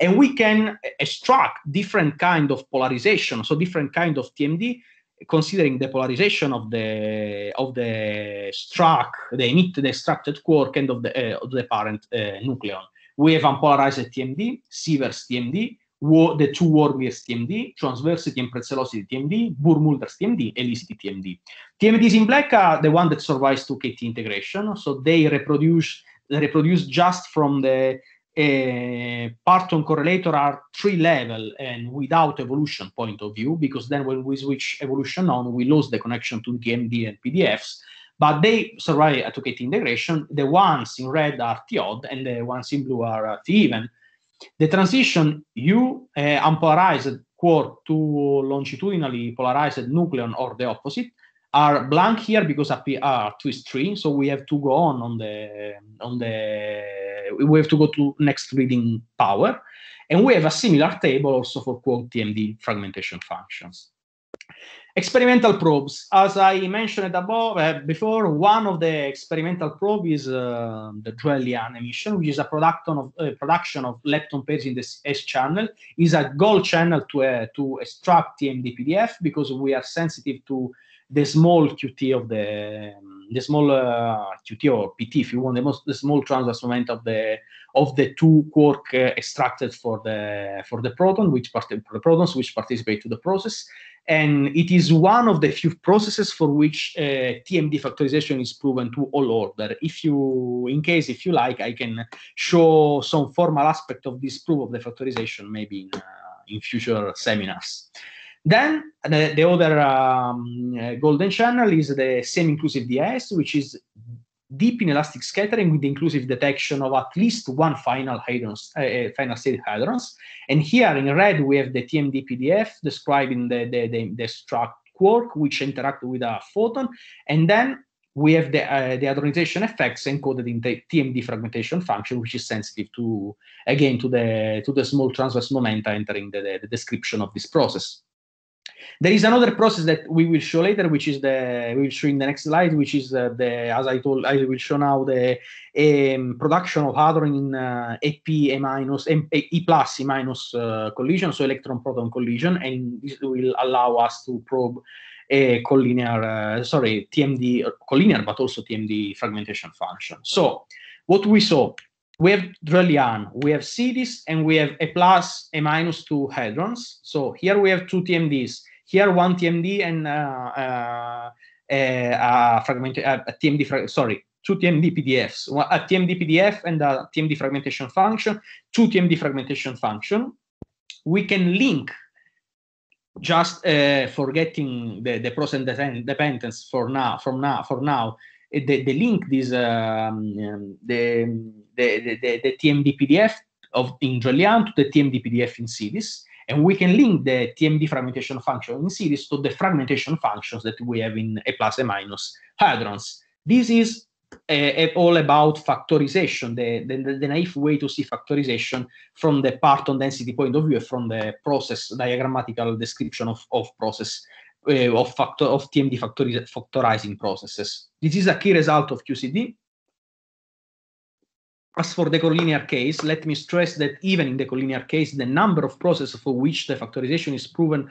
And we can extract different kind of polarization, so different kind of TMD, considering the polarization of the of the struck, the emit, the extracted quark, and of the uh, of the parent uh, nucleon. We have unpolarized TMD, Siever's TMD, the two Warriors TMD, Transversity and Pretzelosity TMD, Burmulders TMD, Elicity TMD. TMDs in black are the one that survives to KT integration, so they reproduce they reproduce just from the uh, parton correlator are three level and without evolution point of view, because then when we switch evolution on, we lose the connection to TMD and PDFs. But they survive to KT integration. The ones in red are odd, and the ones in blue are uh, T even. The transition U uh, eh, unpolarized core to longitudinally polarized nucleon or the opposite are blank here because appear are twist three, so we have to go on on the on the we have to go to next reading power, and we have a similar table also for quote TMD fragmentation functions experimental probes. As I mentioned above uh, before, one of the experimental probe is uh, the Joelian emission, which is a production of uh, production of lepton pairs in the S channel. is a goal channel to uh, to extract TMD PDF because we are sensitive to the small QT of the the small uh, QT or PT, if you want, the most the small transverse moment of the of the two quark uh, extracted for the for the proton, which part for the protons which participate to the process, and it is one of the few processes for which uh, TMD factorization is proven to all order. If you, in case if you like, I can show some formal aspect of this proof of the factorization maybe in uh, in future seminars. Then the, uh, the other um, uh, golden channel is the same inclusive Ds, which is deep in elastic scattering with the inclusive detection of at least one final hadrons, uh, uh, final state hadrons. And here in red, we have the TMD PDF describing the, the, the, the struct quark, which interact with a photon. And then we have the, uh, the hadronization effects encoded in the TMD fragmentation function, which is sensitive to, again, to the, to the small transverse momenta entering the, the, the description of this process. There is another process that we will show later, which is the we will show in the next slide, which is uh, the as I told I will show now the um, production of hadron in uh, AP A minus M, A, E plus E minus uh, collision, so electron proton collision, and this will allow us to probe a collinear uh, sorry TMD uh, collinear, but also TMD fragmentation function. So what we saw we have Drellian, we have CDs, and we have a plus, a minus two hadrons. So here we have two TMDs. Here one TMD and uh, uh a, fragment, a, a TMD, sorry, two TMD PDFs, a TMD PDF and a TMD fragmentation function, two TMD fragmentation function. We can link just uh, forgetting the, the process dependence for now, from now, for now, Eh, the, the link this um, um the, the, the, the TMD PDF of in Jolian to the TMD PDF in series, and we can link the TMD fragmentation function in series to the fragmentation functions that we have in A plus A minus hadrons. This is uh, all about factorization, the, the, the, naive way to see factorization from the parton density point of view, from the process diagrammatical description of, of process Eh, of, factor, of TMD factorizing processes. This is a key result of QCD. As for the collinear case, let me stress that even in the collinear case, the number of processes for which the factorization is proven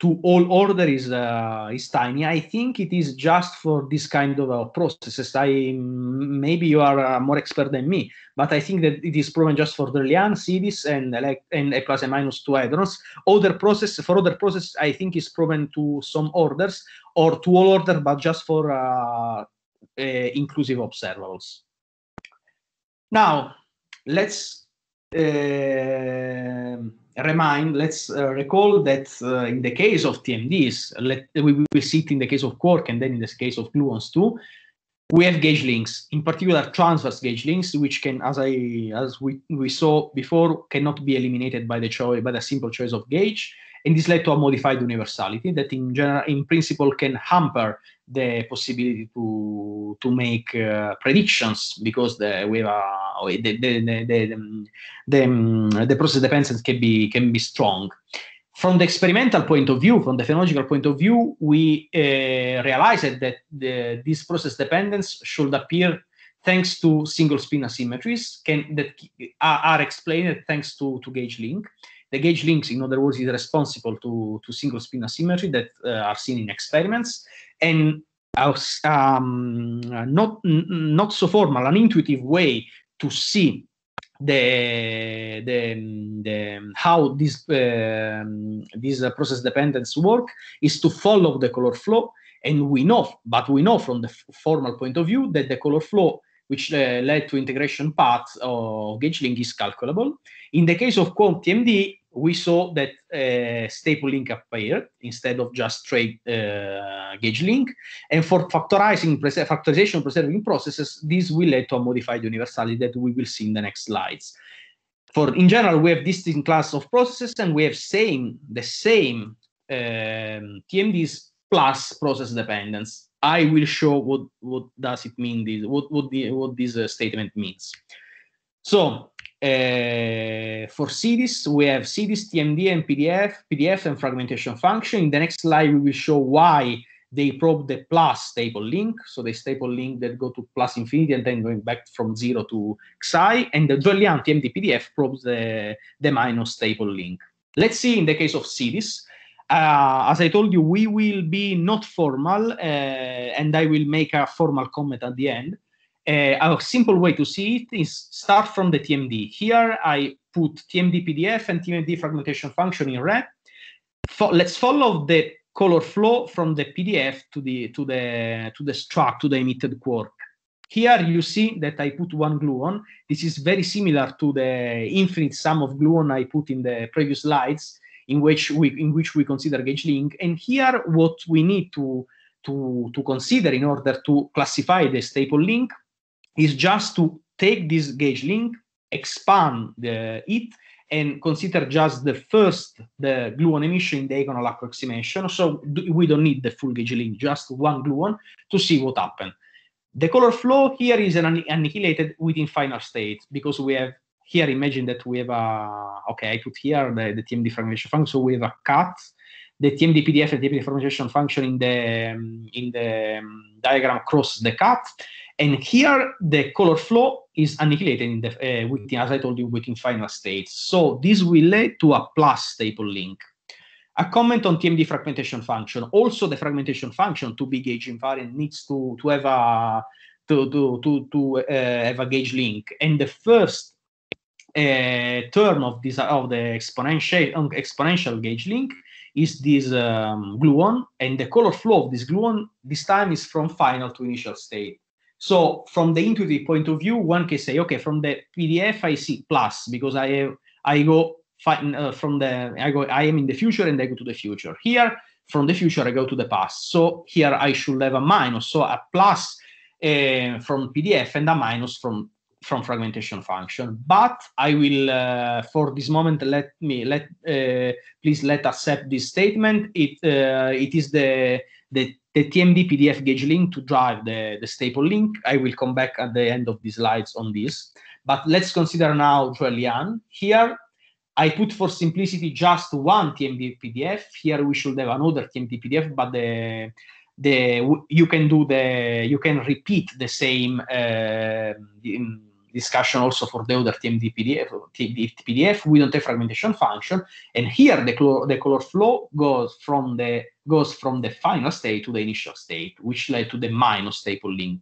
to all order is uh, is tiny. I think it is just for this kind of uh, processes. I maybe you are uh, more expert than me, but I think that it is proven just for the Lian cities and like and a plus and minus two hadrons. Other process for other process, I think is proven to some orders or to all order, but just for uh, uh, inclusive observables. Now let's. Uh, remind, let's uh, recall that uh, in the case of TMDs, let, we will see it in the case of Quark and then in this case of gluons too, we have gauge links, in particular transverse gauge links, which can, as I as we, we saw before, cannot be eliminated by the choice by the simple choice of gauge. And this led to a modified universality that in general, in principle, can hamper the possibility to to make uh, predictions because the, we have uh, a, the, the, the, the, the, um, the process dependence can be can be strong from the experimental point of view, from the phenomenological point of view, we uh, realized that the, this process dependence should appear thanks to single spin asymmetries can, that are, are explained thanks to, to gauge link. The gauge links, in other words, is responsible to, to single spin asymmetry that uh, are seen in experiments and are um, not, not so formal, an intuitive way to see the, the, the how this, um, uh, this process dependence work is to follow the color flow and we know, but we know from the formal point of view that the color flow which uh, led to integration path of gauge link is calculable. In the case of QuantMD, we saw that uh, staple link appeared instead of just straight uh, gauge link. And for factorizing factorization preserving processes, this will lead to a modified universality that we will see in the next slides. For in general, we have distinct class of processes and we have same the same um, TMDs plus process dependence. I will show what what does it mean this what what the, what this uh, statement means. So uh, for CDs, we have CDs TMD, and PDF, PDF and fragmentation function. In the next slide, we will show why they probe the plus staple link, so the staple link that go to plus infinity and then going back from zero to xi, and the Jolian TMD PDF probes the, the minus staple link. Let's see in the case of CDs, Uh, as I told you, we will be not formal, uh, and I will make a formal comment at the end a uh, simple way to see it is start from the TMD. Here I put TMD PDF and TMD fragmentation function in red. Fo let's follow the color flow from the PDF to the to the to the struct to the emitted quark. Here you see that I put one gluon. This is very similar to the infinite sum of gluon I put in the previous slides, in which we in which we consider gauge link. And here what we need to to, to consider in order to classify the staple link is just to take this gauge link, expand the, it, and consider just the first the gluon emission in the Econol approximation. So we don't need the full gauge link, just one gluon to see what happened. The color flow here is annihilated within final state because we have here, imagine that we have a, okay, I put here the, the TMD fragmentation function, so we have a cut, the TMD PDF and TMD fragmentation function in the, um, in the um, diagram across the cut, and here the color flow is annihilated in the, uh, within, as I told you, within final state. So this will lead to a plus staple link. A comment on TMD fragmentation function. Also, the fragmentation function to be gauge invariant needs to, to have a to to to, uh, have a gauge link. And the first uh, term of this of the exponential um, exponential gauge link is this um, gluon, and the color flow of this gluon this time is from final to initial state. So from the intuitive point of view, one can say, okay, from the PDF I see plus because I I go uh, from the I go I am in the future and I go to the future. Here from the future I go to the past. So here I should have a minus, so a plus uh, from PDF and a minus from from fragmentation function. But I will uh, for this moment let me let uh, please let accept this statement. It uh, it is the the the TMD PDF gauge link to drive the, the staple link. I will come back at the end of the slides on this. But let's consider now Joelian. Here, I put for simplicity just one TMD PDF. Here we should have another TMD PDF, but the the you can do the you can repeat the same uh, discussion also for the other TMD PDF, TMD PDF. We don't have fragmentation function, and here the the color flow goes from the goes from the final state to the initial state, which led to the minus staple link.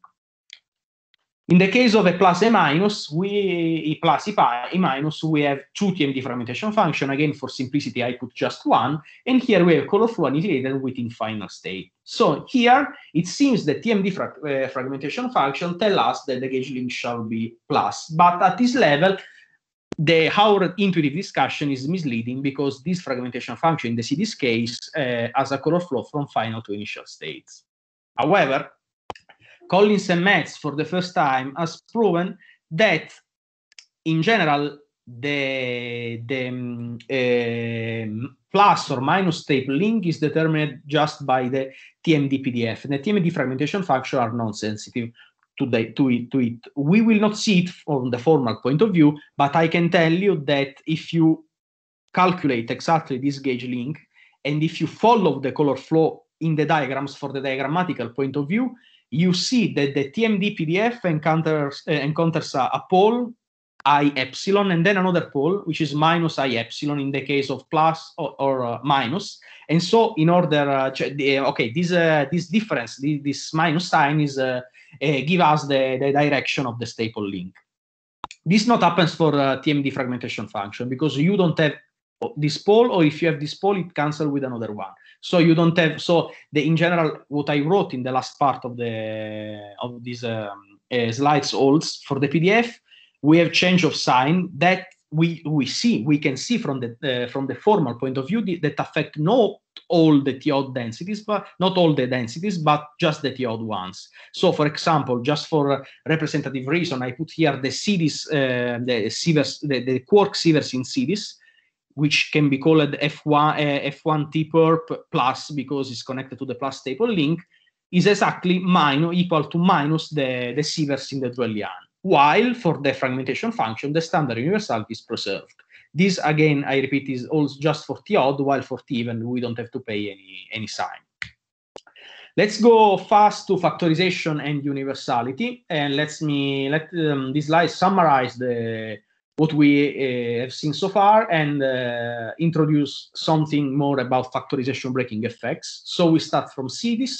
In the case of a plus a minus, we a plus i minus, we have two TMD fragmentation function. Again, for simplicity, I put just one. And here we have color flow annihilated within final state. So here it seems the TMD fra uh, fragmentation function tell us that the gauge link shall be plus. But at this level, the Howard intuitive discussion is misleading because this fragmentation function in the CD's case uh, has a color flow from final to initial states. However, Collins and Metz for the first time has proven that in general the, the um, uh, plus or minus tape link is determined just by the TMD PDF. And the TMD fragmentation function are non-sensitive to, the, to, it, to it. We will not see it from the formal point of view, but I can tell you that if you calculate exactly this gauge link, and if you follow the color flow in the diagrams for the diagrammatical point of view, you see that the TMD PDF encounters, uh, encounters a, a pole i epsilon and then another pole which is minus i epsilon in the case of plus or, or uh, minus and so in order uh, uh okay this uh, this difference this minus sign is uh, uh, give us the, the direction of the staple link this not happens for tmd fragmentation function because you don't have oh, this pole or if you have this pole it cancels with another one so you don't have so the in general what i wrote in the last part of the of these um, slides holds for the pdf we have change of sign that we we see we can see from the uh, from the formal point of view that affect not all the TOD densities, but not all the densities, but just the TOD ones. So, for example, just for representative reason, I put here the cities, uh, the sieverts, the, the quark sieverts in cities, which can be called F1 uh, F1 T perp plus because it's connected to the plus table link, is exactly minus equal to minus the the sieverts in the Duellian while for the fragmentation function, the standard universality is preserved. This, again, I repeat, is all just for T odd, while for T even, we don't have to pay any, any sign. Let's go fast to factorization and universality, and let's me let um, this slide summarize the what we uh, have seen so far and uh, introduce something more about factorization breaking effects. So we start from CDs,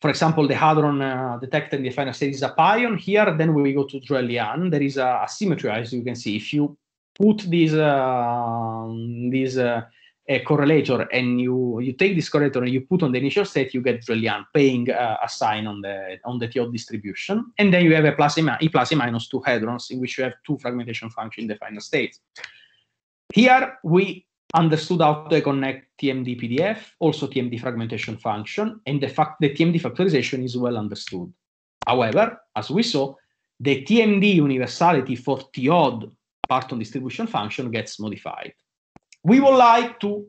for example, the Hadron uh, detector in the final state is a pion here, then we go to drellian. There is a, a symmetry, as you can see. If you put this, uh, this uh, correlator and you, you take this correlator and you put on the initial state, you get drellian, paying uh, a sign on the on the TO distribution. And then you have a plus e a plus e minus two hadrons in which you have two fragmentation functions in the final state. Here we understood how to connect TMD PDF, also TMD fragmentation function, and the fact that TMD factorization is well understood. However, as we saw, the TMD universality for TOD parton distribution function gets modified. We would like to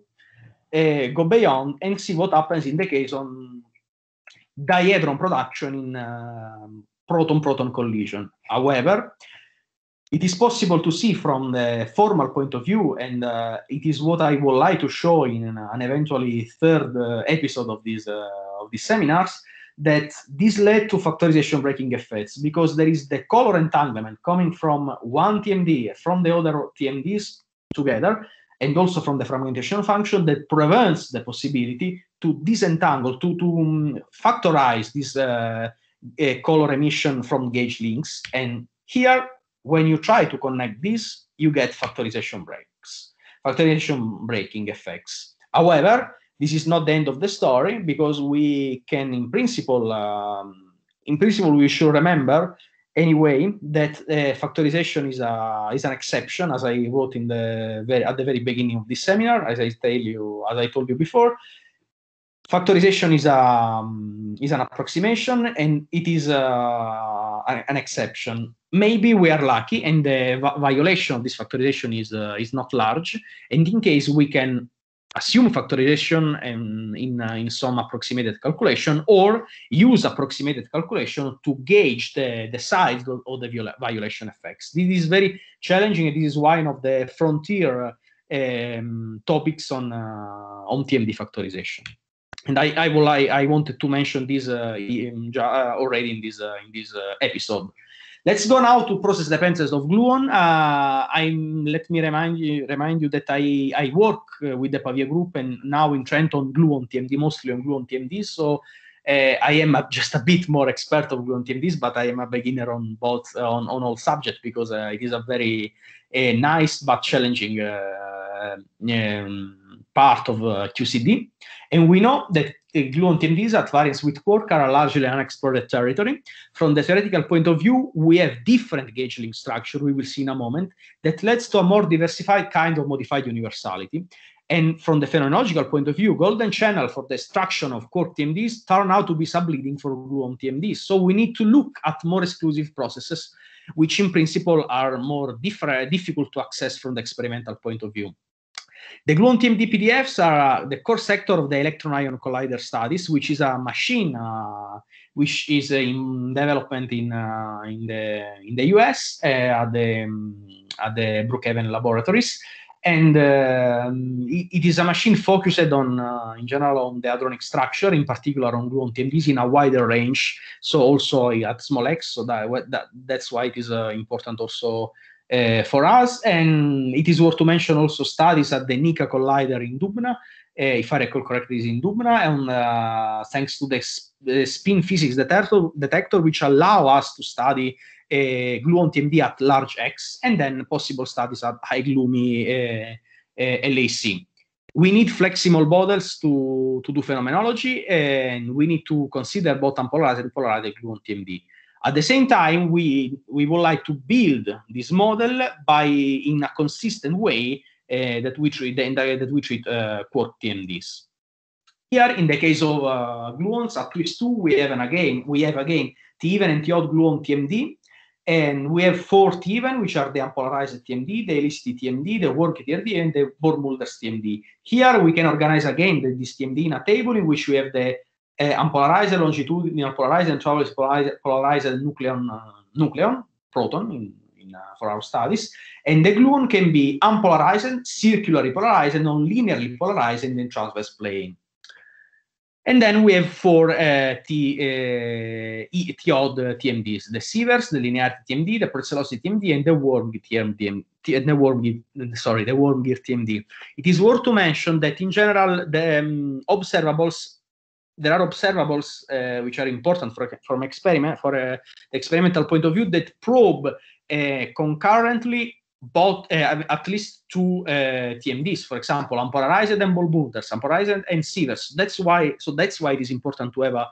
uh, go beyond and see what happens in the case on dihedron production in uh, proton-proton collision. However, it is possible to see from the formal point of view, and uh, it is what I would like to show in an eventually third uh, episode of these uh, of these seminars. That this led to factorization breaking effects because there is the color entanglement coming from one TMD from the other TMDs together, and also from the fragmentation function that prevents the possibility to disentangle to to um, factorize this uh, color emission from gauge links and here when you try to connect this, you get factorization breaks, factorization breaking effects. However, this is not the end of the story because we can, in principle, um, in principle, we should remember anyway that uh, factorization is a is an exception, as I wrote in the very, at the very beginning of this seminar, as I tell you, as I told you before factorization is a is an approximation and it is uh, an exception maybe we are lucky and the violation of this factorization is uh, is not large and in case we can assume factorization and in uh, in some approximated calculation or use approximated calculation to gauge the the size of, the violation effects this is very challenging and this is one of the frontier um, topics on uh, on tmd factorization and I, I will I, I wanted to mention this uh, in, uh, already in this uh, in this uh, episode. Let's go now to process dependencies of gluon. Uh, I'm let me remind you remind you that I I work uh, with the Pavia group and now in Trent on gluon TMD mostly on gluon TMD. So I am just a bit more expert of gluon TMDs, but I am a beginner on both on on all subjects because it is a very nice but challenging. Um, part of uh, QCD. And we know that gluon on TMDs at variance with quark are a largely unexplored territory. From the theoretical point of view, we have different gauge link structure, we will see in a moment, that leads to a more diversified kind of modified universality. And from the phenomenological point of view, golden channel for the extraction of quark TMDs turn out to be subleading for gluon TMDs. So we need to look at more exclusive processes, which in principle are more different, difficult to access from the experimental point of view. The gluon TMD PDFs are uh, the core sector of the electron ion collider studies, which is a machine uh, which is in development in uh, in the in the US uh, at the um, at the Brookhaven laboratories, and um, it, it is a machine focused on uh, in general on the hadronic structure, in particular on gluon TMDs in a wider range. So also at small x, so that, that that's why it is uh, important also uh, for us. And it is worth to mention also studies at the NICA Collider in Dubna, uh, if I recall correctly, is in Dubna, and uh, thanks to the, sp the spin physics detector, detector, which allow us to study eh, gluon TMD at large X, and then possible studies at high gloomy LAC we need flexible models to, to do phenomenology, and we need to consider both unpolarized and polarized gluon TMD. At the same time, we, we would like to build this model by in a consistent way uh, that we treat the, that we treat uh, quark TMDs. Here, in the case of uh, gluons, at least two, we have an again we have again T even and T odd gluon TMD, and we have four T even, which are the unpolarized TMD, the elicit TMD, the work TMD, and the Bohr-Mulders TMD. Here, we can organize again the, this TMD in a table in which we have the a unpolarized longitudinal polarized and travelers polarized, polarized nucleon, uh, nucleon proton in, in, uh, for our studies. And the gluon can be unpolarized, circularly polarized, non-linearly polarized, in the transverse plane. And then we have four uh, T, uh, TMDs, the sievers, the linear TMD, the Procellosity TMD, and the worm TMD. The worm, sorry, the worm gear TMD. It is worth to mention that in general, the um, observables there are observables uh, which are important for, from experiment for uh, experimental point of view that probe uh, concurrently both uh, at least two uh, TMDs, for example, unpolarized and Bolbunders, unpolarized and sievers. That's why so that's why it is important to have a,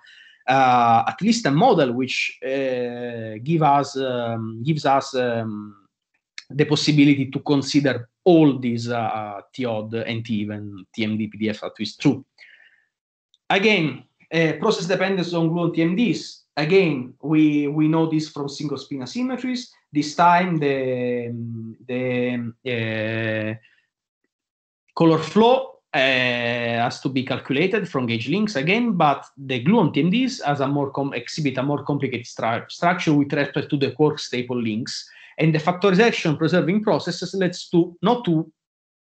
at least a model which give us um, gives us um, the possibility to consider all these uh, TOD and even TMD PDF at least true. Again, uh, process dependence on gluon TMDs. Again, we, we know this from single spin asymmetries. This time, the, the uh, color flow uh, has to be calculated from gauge links again, but the gluon TMDs has a more exhibit a more complicated stru structure with respect to the quark staple links. And the factorization preserving processes leads to not to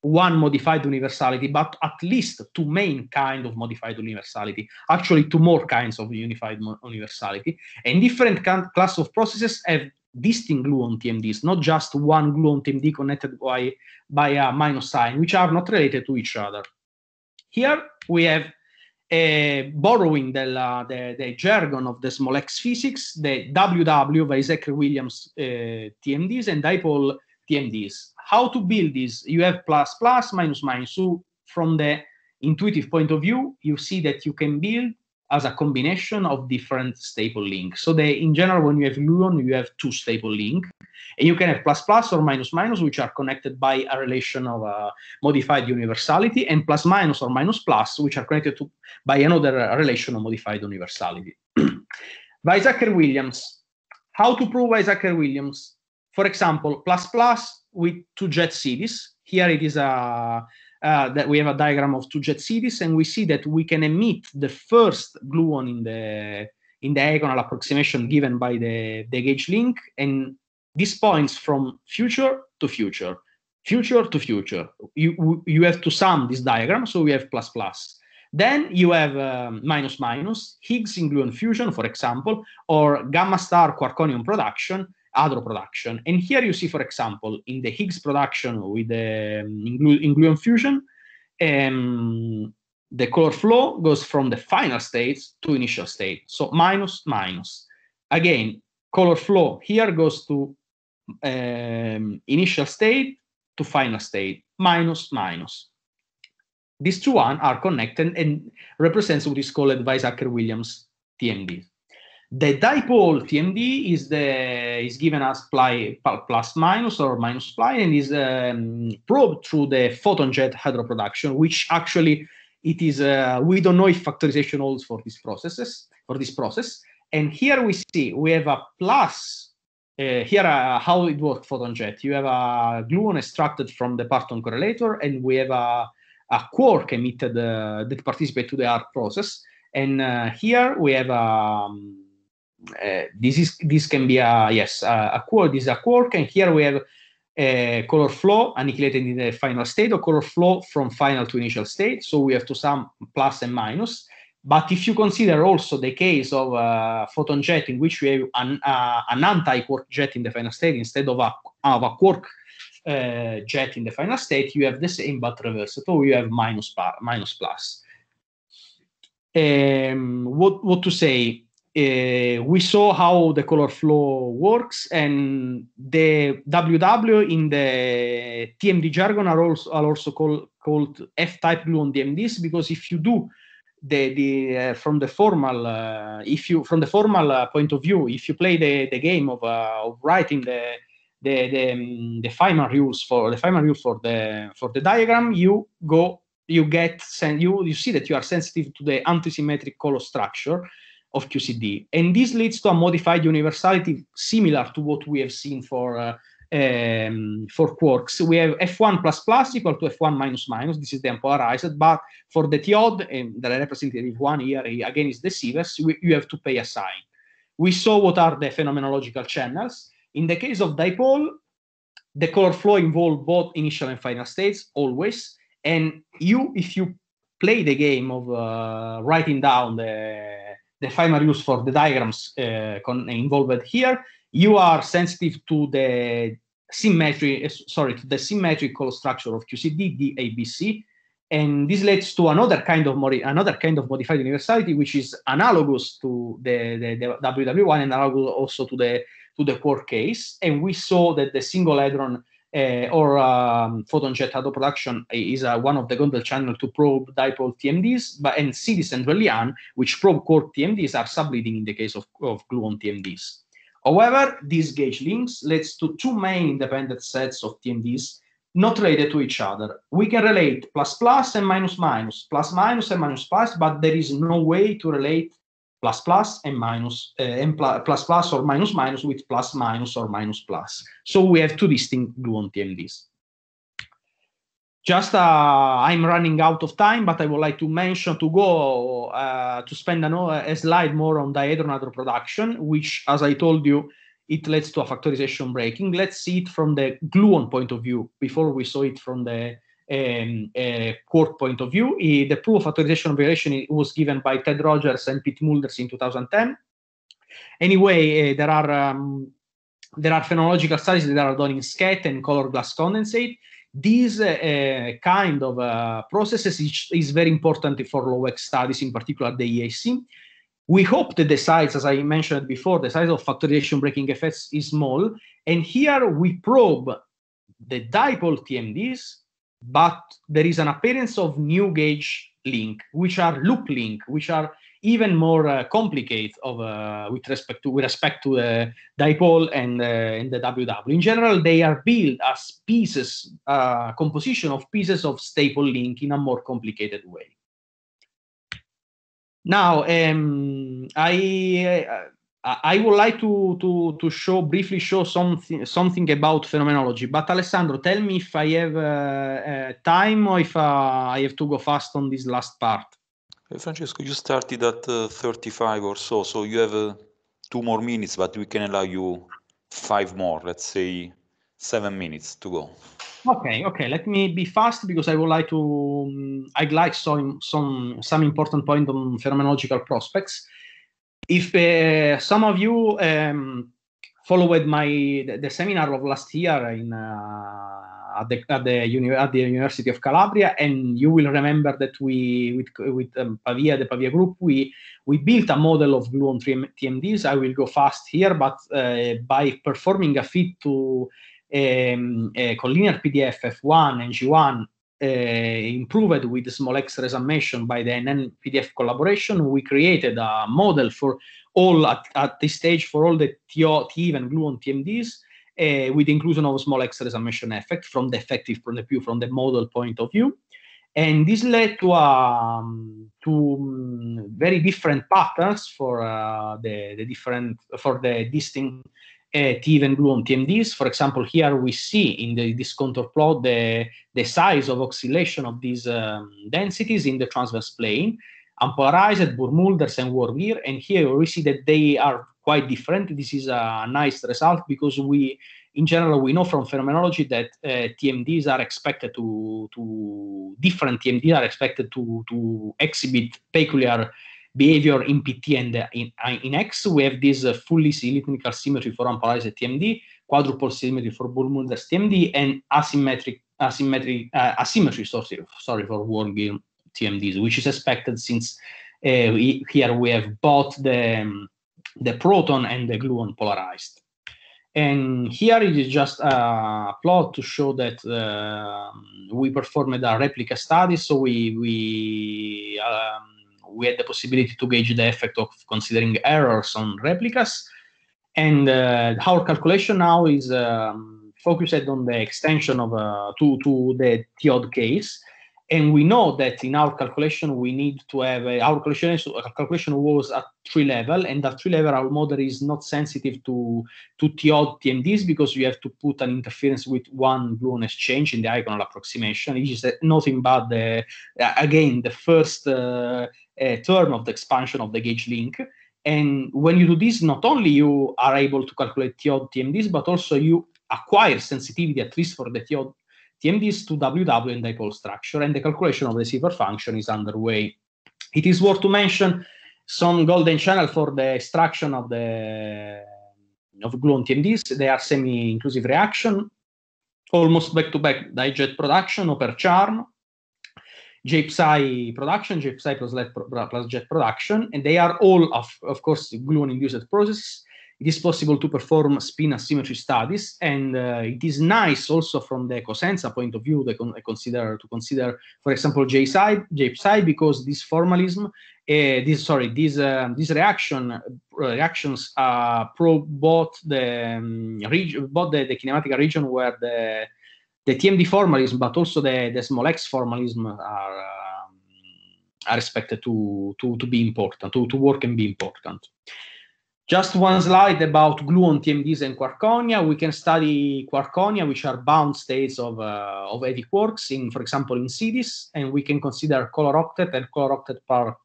one modified universality, but at least two main kind of modified universality, actually two more kinds of unified universality, and different class of processes have distinct glue on TMDs, not just one glue on TMD connected by, by a minus sign, which are not related to each other. Here we have uh, borrowing the, the, the, jargon of the small x physics, the WW by Zachary Williams uh, TMDs and dipole TMDs. How to build this? You have plus, plus, minus, minus. So from the intuitive point of view, you see that you can build as a combination of different staple links. So they, in general, when you have gluon, you have two staple link, and you can have plus plus or minus minus, which are connected by a relation of a modified universality, and plus minus or minus plus, which are connected to by another relation of modified universality. by Zucker Williams, how to prove by Williams? For example, plus plus with two jet cities. Here it is a uh, uh, that we have a diagram of two jet cities, and we see that we can emit the first gluon in the in the diagonal approximation given by the, the gauge link, and this points from future to future, future to future. You you have to sum this diagram, so we have plus plus. Then you have um, minus Higgs in gluon fusion, for example, or gamma star quarkonium production, other production. And here you see, for example, in the Higgs production with the um, gluon fusion, um, the color flow goes from the final states to initial state. So minus, minus. Again, color flow here goes to um, initial state to final state, minus, minus. These two one are connected and represents what is called Weizsäcker-Williams TMDs. The dipole TMD is the is given as minus or minus and is um, probed through the photon jet hydroproduction, which actually it is uh, we don't know if factorization holds for these processes for this process. And here we see we have a plus. Uh, here uh, how it works photon jet. You have a gluon extracted from the parton correlator, and we have a, a quark emitted uh, that participates to the R process. And uh, here we have a um, Eh, this is this can be a yes a quark. This is a quark, and here we have a eh, color flow annihilated in the final state or color flow from final to initial state. So we have to sum plus and minus. But if you consider also the case of a uh, photon jet in which we have an, uh, an anti-quark jet in the final state instead of a, of a quark eh, jet in the final state, you have the same but reversed. So you have minus, minus plus. Um, what, what to say? uh, we saw how the color flow works and the WW in the TMD jargon are also, are also call, called F-type glue on DMDs because if you do the, the uh, from the formal uh, if you from the formal uh, point of view if you play the, the game of, uh, of writing the the the, um, the Feynman rules for the Feynman rule for the for the diagram you go you get sen- you you see that you are sensitive to the antisymmetric color structure of QCD. And this leads to a modified universality similar to what we have seen for, uh, um, for quarks. We have F1 plus plus equal to F1 minus minus. This is the unpolarized. But for the diode, and the representative one here eh, again is the sievers, we, you have to pay a sign. We saw what are the phenomenological channels. In the case of dipole, the color flow involved both initial and final states always. And you, if you play the game of uh, writing down the the final use for the diagrams uh, involved here, you are sensitive to the symmetry, eh, sorry, to the symmetrical structure of QCD, DABC, and this leads to another kind of another kind of modified universality, which is analogous to the, the, the, WW1 and analogous also to the to the core case. And we saw that the single hadron uh, or um, photon jet halo production eh, is uh, one of the Gondel channel to probe dipole TMDs, but and CDs and Verlian, which probe core TMDs are subleading in the case of, of gluon TMDs. However, these gauge links leads to two main independent sets of TMDs not related to each other. We can relate plus plus and minus minus, plus minus and minus plus, but there is no way to relate plus plus and minus uh, and plus plus or minus minus with plus minus or minus plus. So we have two distinct gluon TMDs. Just uh, I'm running out of time, but I would like to mention to go uh, to spend another a slide more on dihedron reproduction, which, as I told you, it leads to a factorization breaking. Let's see it from the gluon point of view before we saw it from the um, uh, court point of view. He, the proof of authorization violation was given by Ted Rogers and Pete Mulders in 2010. Anyway, eh, there are um, there are phenomenological studies that are done in SCAT and color glass condensate. These eh, kind of uh, processes is, is, very important for low-X studies, in particular the EAC. We hope that the size, as I mentioned before, the size of factorization breaking effects is small. And here we probe the dipole TMDs but there is an appearance of new gauge link, which are loop link, which are even more uh, complicated of, uh, with respect to with respect to the dipole and, uh, and the WW. In general, they are built as pieces, uh, composition of pieces of staple link in a more complicated way. Now, um, I uh, I would like to to to show briefly show something something about phenomenology. But Alessandro, tell me if I have uh, uh, time or if uh, I have to go fast on this last part. Uh, Francesco, you started at uh, 35 or so, so you have uh, two more minutes, but we can allow you five more. Let's say seven minutes to go. Okay, okay. Let me be fast because I would like to. Um, I'd like some some some important point on phenomenological prospects. If uh, some of you um, followed my the, the, seminar of last year in uh, at the at the, uni- at the University of Calabria, and you will remember that we with with um, Pavia the Pavia group we we built a model of gluon on TMDs. I will go fast here, but uh, by performing a fit to um, collinear PDF F1 and G1 Eh, improved with small x resummation by the NNPDF collaboration, we created a model for all at, at this stage for all the TO, TEV and gluon TMDs uh, eh, with inclusion of small x resummation effect from the effective point of view, from the model point of view. And this led to, um, to mm, very different patterns for uh, the, the different, for the distinct Teven on TMDs. For example, here we see in the, this contour plot the, the size of oscillation of these um, densities in the transverse plane, polarized Burmulders, and Warbeer. And here we see that they are quite different. This is a nice result because we, in general, we know from phenomenology that uh, TMDs are expected to, to different TMDs are expected to, to exhibit peculiar behavior in PT and in, uh, in X, we have this uh, fully cylindrical symmetry for unpolarized TMD, quadruple symmetry for bull TMD, and asymmetric asymmetric uh, asymmetry sorry, sorry for Wargame TMDs, which is expected since uh, we, here we have both the um, the proton and the gluon polarized. And here it is just a plot to show that uh, we performed a replica study. So we we um, we had the possibility to gauge the effect of considering errors on replicas. And uh, our calculation now is um, focused on the extension of uh, to, to the TOD case. And we know that in our calculation, we need to have a, our calculation, calculation was at three level, and at three level, our model is not sensitive to to TOD TMDs because you have to put an interference with one gluon exchange in the iconal approximation. It is uh, nothing but the uh, again the first uh, term of the expansion of the gauge link. And when you do this, not only you are able to calculate TO TMDs, but also you acquire sensitivity, at least for the TO TMDs, to WW and dipole structure. And the calculation of the receiver function is underway. It is worth to mention some golden channel for the extraction of the of gluon TMDs. They are semi-inclusive reaction, almost back-to-back -back, -back dijet production, per charm, JPSI production, JPSI plus, jet production, and they are all, of, of course, gluon-induced processes. It is possible to perform spin asymmetry studies, and uh, it is nice also from the cosensa point of view con consider, to consider, for example, JPSI, JPSI because this formalism, uh, this sorry, this um, uh, reaction reactions probe both the um, both the, the kinematic region where the the TMD formalism, but also the, the small x formalism are, um, are expected to, to, to be important, to, to work and be important. Just one slide about glue on TMDs and quarkonia. We can study quarkonia, which are bound states of, uh, of heavy quarks, in, for example, in CDs, and we can consider color octet and color octet par,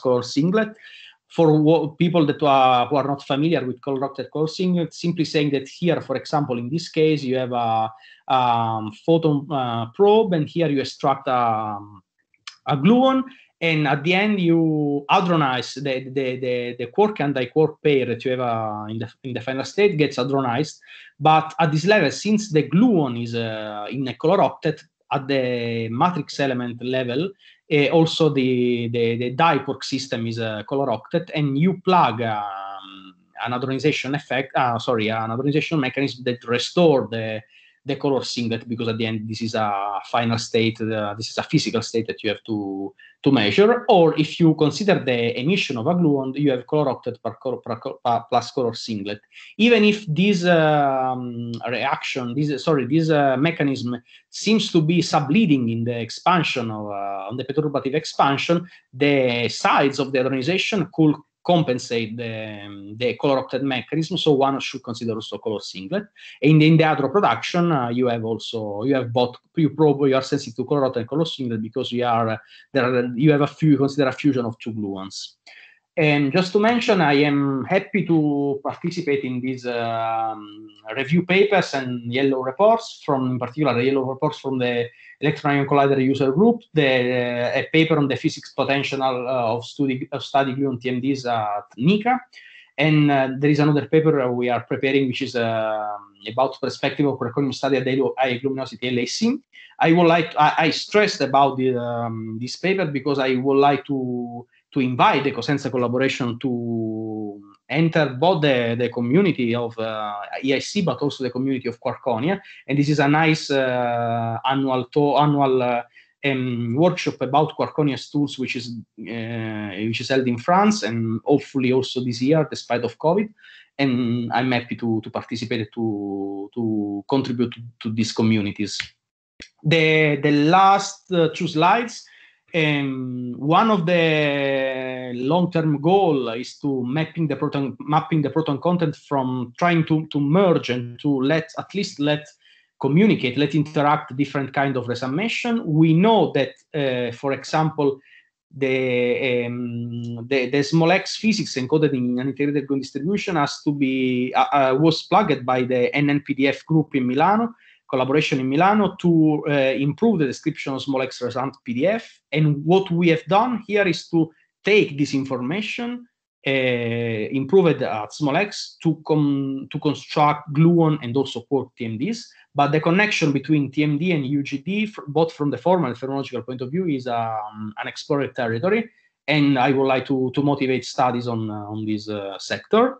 color singlet for people that are, uh, who are not familiar with color-rotated collector coursing, simply saying that here, for example, in this case, you have a um, photon uh, probe, and here you extract a, um, a, gluon, and at the end you hadronize the the, the, the quark and diquark pair that you have uh, in the in the final state gets hadronized. But at this level, since the gluon is uh, in a color octet, at the matrix element level, uh, also, the, the, the diport system is a uh, color octet, and you plug um, an adronization effect, uh, sorry, an adronization mechanism that restore the the color singlet because at the end this is a final state uh, this is a physical state that you have to to measure or if you consider the emission of a gluon you have color octet per color, per color, plus color singlet even if this um, reaction this sorry this uh, mechanism seems to be subleading in the expansion of uh, on the perturbative expansion the sides of the hadronization could compensate the, the color opted mechanism, so one should consider also color singlet. And in the other production, uh, you have also you have both you probably you are sensitive to color opted and color singlet because you are there are, you have a few you consider a fusion of two gluons. And just to mention, I am happy to participate in these um, review papers and yellow reports from, in particular, the yellow reports from the Electron Ion Collider user group, the, uh, a paper on the physics potential uh, of study, of study gluon TMDs at NICA. And uh, there is another paper we are preparing, which is um, about perspective of curriculum study at the high luminosity LAC. I would like, to, I, I, stressed about the, um, this paper because I would like to to invite the Cosenza collaboration to enter both the, the community of uh, EIC but also the community of Quarconia. And this is a nice uh, annual to- annual uh, um, workshop about Quarconia's tools, which is uh, which is held in France and hopefully also this year, despite of COVID. And I'm happy to, to participate to to contribute to, to these communities. The the last uh, two slides and one of the long-term goal is to mapping the proton mapping the proton content from trying to to merge and to let at least let communicate let interact different kind of resummation we know that uh, for example the, um, the, the small x physics encoded in an integrated distribution has to be uh, uh, was plugged by the NNPDF group in Milano collaboration in Milano to eh, improve the description of small extras and PDF. And what we have done here is to take this information uh, it at small x to com- to construct gluon and also core TMDs. But the connection between TMD and UGD, both from the formal and phenological point of view, is um, an explored territory. And I would like to, to motivate studies on, uh, on this uh, sector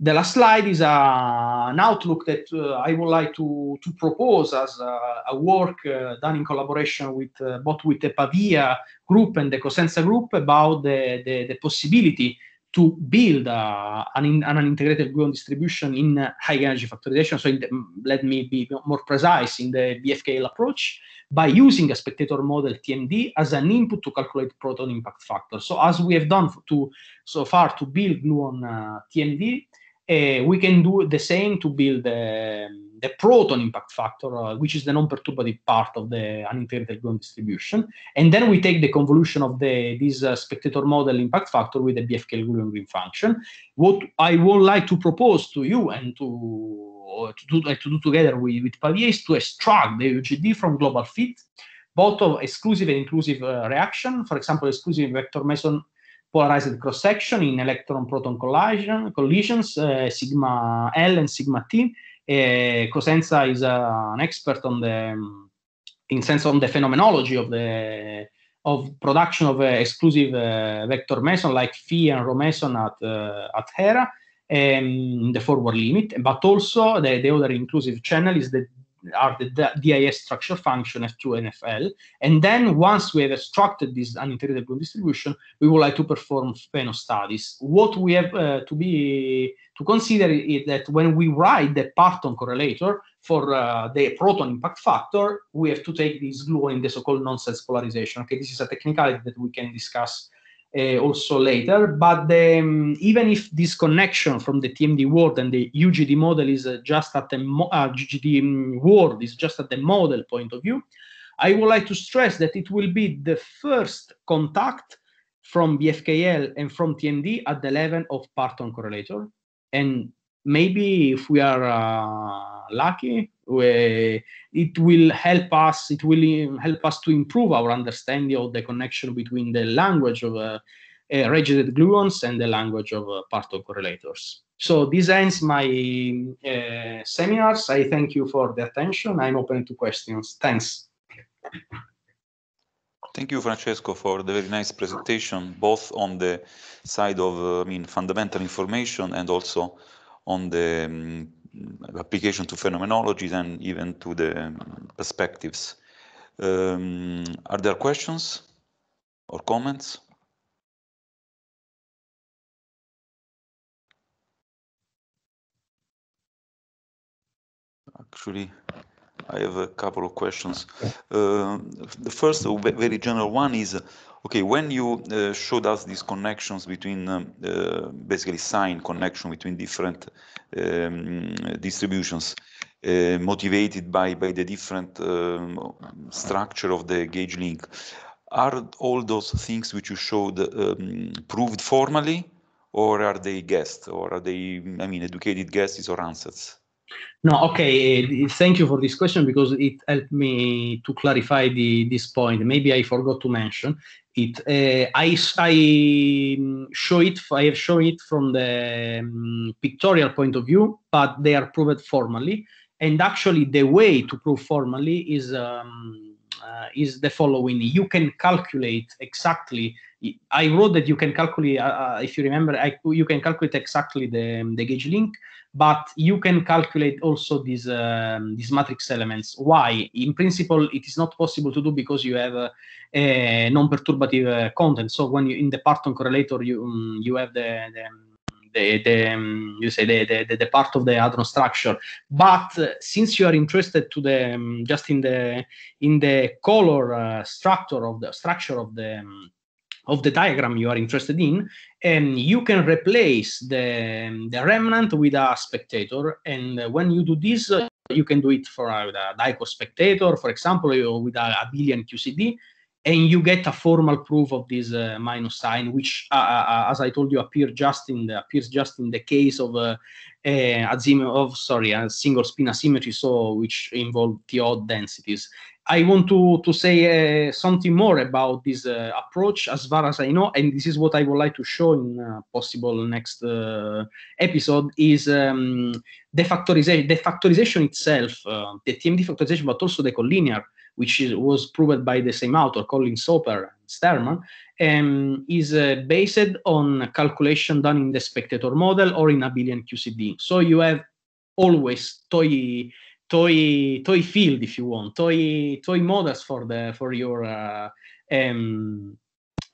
the last slide is an outlook that uh, I would like to, to propose as a, a work uh, done in collaboration with uh, both with the Pavia group and the Cosenza group about the, the, the possibility to build uh, an, in, an integrated gluon distribution in uh, high energy factorization. So the, let me be more precise in the BFKL approach by using a spectator model TMD as an input to calculate proton impact factor. So as we have done to so far to build gluon uh, TMD, uh, we can do the same to build the, the proton impact factor, uh, which is the non-perturbative part of the unintegrated gluon distribution. And then we take the convolution of the this uh, spectator model impact factor with the BFK gluon green function. What I would like to propose to you and to, to, do, uh, to do together with, with Pavier is to extract the UGD from global fit, both of exclusive and inclusive uh, reaction. For example, exclusive vector meson polarized cross section in electron proton collision, collisions, uh, sigma L and sigma T. Uh, Cosenza is uh, an expert on the um, in sense on the phenomenology of the of production of eh, exclusive vector meson like phi and rho meson at at Hera um, the forward limit, but also the, the other inclusive channel is the are the DIS structure function F2 and FL. And then once we have extracted this unintegrated group distribution, we would like to perform Feno studies. What we have uh, to be to consider is that when we write the parton correlator for uh, the proton impact factor, we have to take this gluon in the so-called nonsense polarization. Okay, this is a technicality that we can discuss uh, also later. But um, even if this connection from the TMD world and the UGD model is uh, just at the mo- uh, UGD um, world is just at the model point of view, I would like to stress that it will be the first contact from BFKL and from TMD at the level of parton correlator, and maybe if we are uh, lucky, uh, it will help us it will help us to improve our understanding of the connection between the language of uh, uh, registered gluons and the language of uh, particle correlators so this ends my uh, seminars i thank you for the attention i'm open to questions thanks Thank you, Francesco, for the very nice presentation, both on the side of, uh, I mean, fundamental information and also on the um, Mm, application to phenomenology, then even to the um, perspectives. Um, are there questions or comments? Actually, I have a couple of questions. Uh, the first, very general one, is Okay, when you uh, showed us these connections between um, uh, basically sign connection between different um, distributions uh, motivated by, by the different um, structure of the gauge link, are all those things which you showed um, proved formally or are they guessed or are they, I mean, educated guesses or answers? No, okay. Eh, thank you for this question because it helped me to clarify the, this point. Maybe I forgot to mention it. Uh, I, I mm, show it. I have shown it from the um, pictorial point of view, but they are proved formally. And actually, the way to prove formally is um, uh, is the following: you can calculate exactly I wrote that you can calculate, uh, uh, if you remember, I, you can calculate exactly the, um, the gauge link, but you can calculate also these um, these matrix elements. Why? In principle, it is not possible to do because you have a uh, uh, non-perturbative uh, content. So when you in the Parton correlator, you um, you have the, the um, the, the um, you say the, the, the part of the hadron structure but uh, since you are interested to the um, just in the in the color uh, structure of the structure of the um, of the diagram you are interested in, and you can replace the, the remnant with a spectator. And when you do this, uh, you can do it for uh, a, a DICO spectator, for example, or with a, a billion QCD, and you get a formal proof of this uh, minus sign, which, uh, uh, uh, as I told you, appear just in the, appears just in the case of uh, a, of sorry, a single spin asymmetry, so which involve the odd densities. I want to to say uh, something more about this uh, approach as far as I know, and this is what I would like to show in possible next uh, episode is um, defactorization. factorization itself, uh, the TMD defactorization, but also the collinear, which is, was proved by the same author, Colin Soper and Sterman, um, is uh, based on calculation done in the spectator model or in abelian QCD. So you have always toy toy toy field if you want toy toy models for the for your uh, um,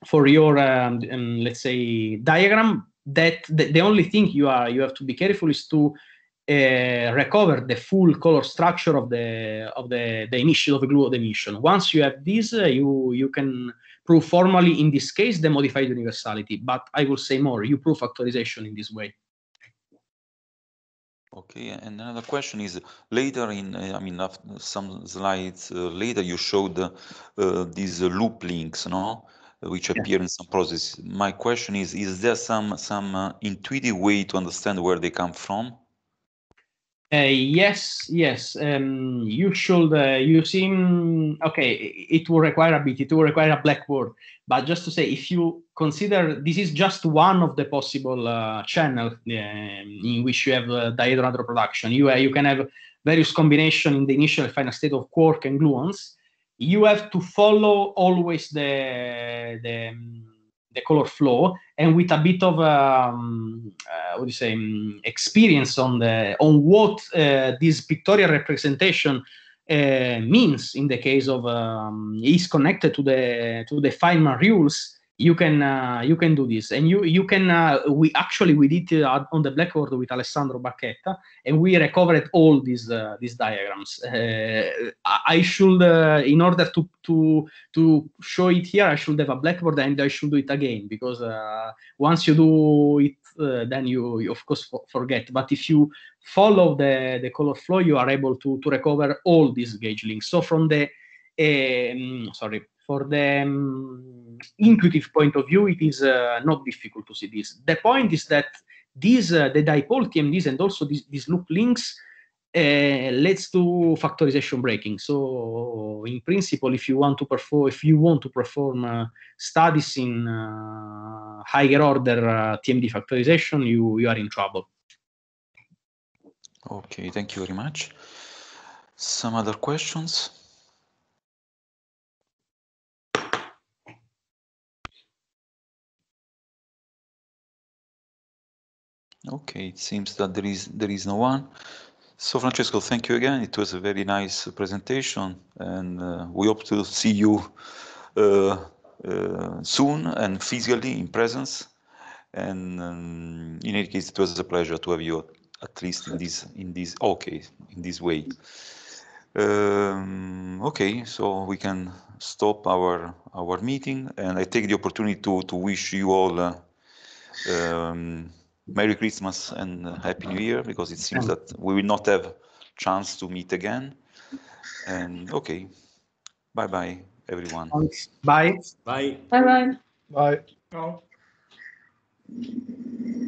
for your um, um, let's say diagram that the, the, only thing you are you have to be careful is to uh, recover the full color structure of the of the the initial of the glue of the emission once you have this uh, you you can prove formally in this case the modified universality but i will say more you prove factorization in this way Okay, and another question is later in, uh, I mean, after some slides uh, later, you showed uh, these uh, loop links, no, which appear yeah. in some process. My question is, is there some some uh, intuitive way to understand where they come from? Uh, yes, yes. Um, you should uh, You Okay, it will require a bit. It will require a blackboard. But just to say, if you consider this is just one of the possible uh, channels um, in which you have uh, dihedral reproduction, you uh, you can have various combination in the initial final state of quark and gluons. You have to follow always the the um, the color flow and with a bit of um, uh, what do you say um, experience on the on what uh, this pictorial representation uh, means in the case of um, is connected to the to the Feynman rules you can uh, you can do this and you you can uh, we actually we did it uh, on the blackboard with alessandro bacchetta and we recovered all these uh, these diagrams uh, i should uh, in order to to to show it here i should have a blackboard and i should do it again because once you do it then you, you of course forget but if you follow the the color flow you are able to to recover all these gauge links so from the um, sorry for the um, intuitive point of view, it is uh, not difficult to see this. The point is that these, uh, the dipole TMDs and also these, these loop links uh, let's do factorization breaking. So, in principle, if you want to perform, if you want to perform uh, studies in uh, higher order uh, TMD factorization, you you are in trouble. Okay, thank you very much. Some other questions. Okay, it seems that there is there is no one. So Francesco, thank you again. It was a very nice presentation, and uh, we hope to see you uh, uh, soon and physically in presence. And um, in any case, it was a pleasure to have you at, least in this in this okay in this way. Um, okay, so we can stop our our meeting, and I take the opportunity to to wish you all. Uh, um, Merry Christmas and Happy New Year because it seems that we will not have chance to meet again. And okay, bye bye everyone. Thanks. Bye. Bye. Bye bye. Bye. bye.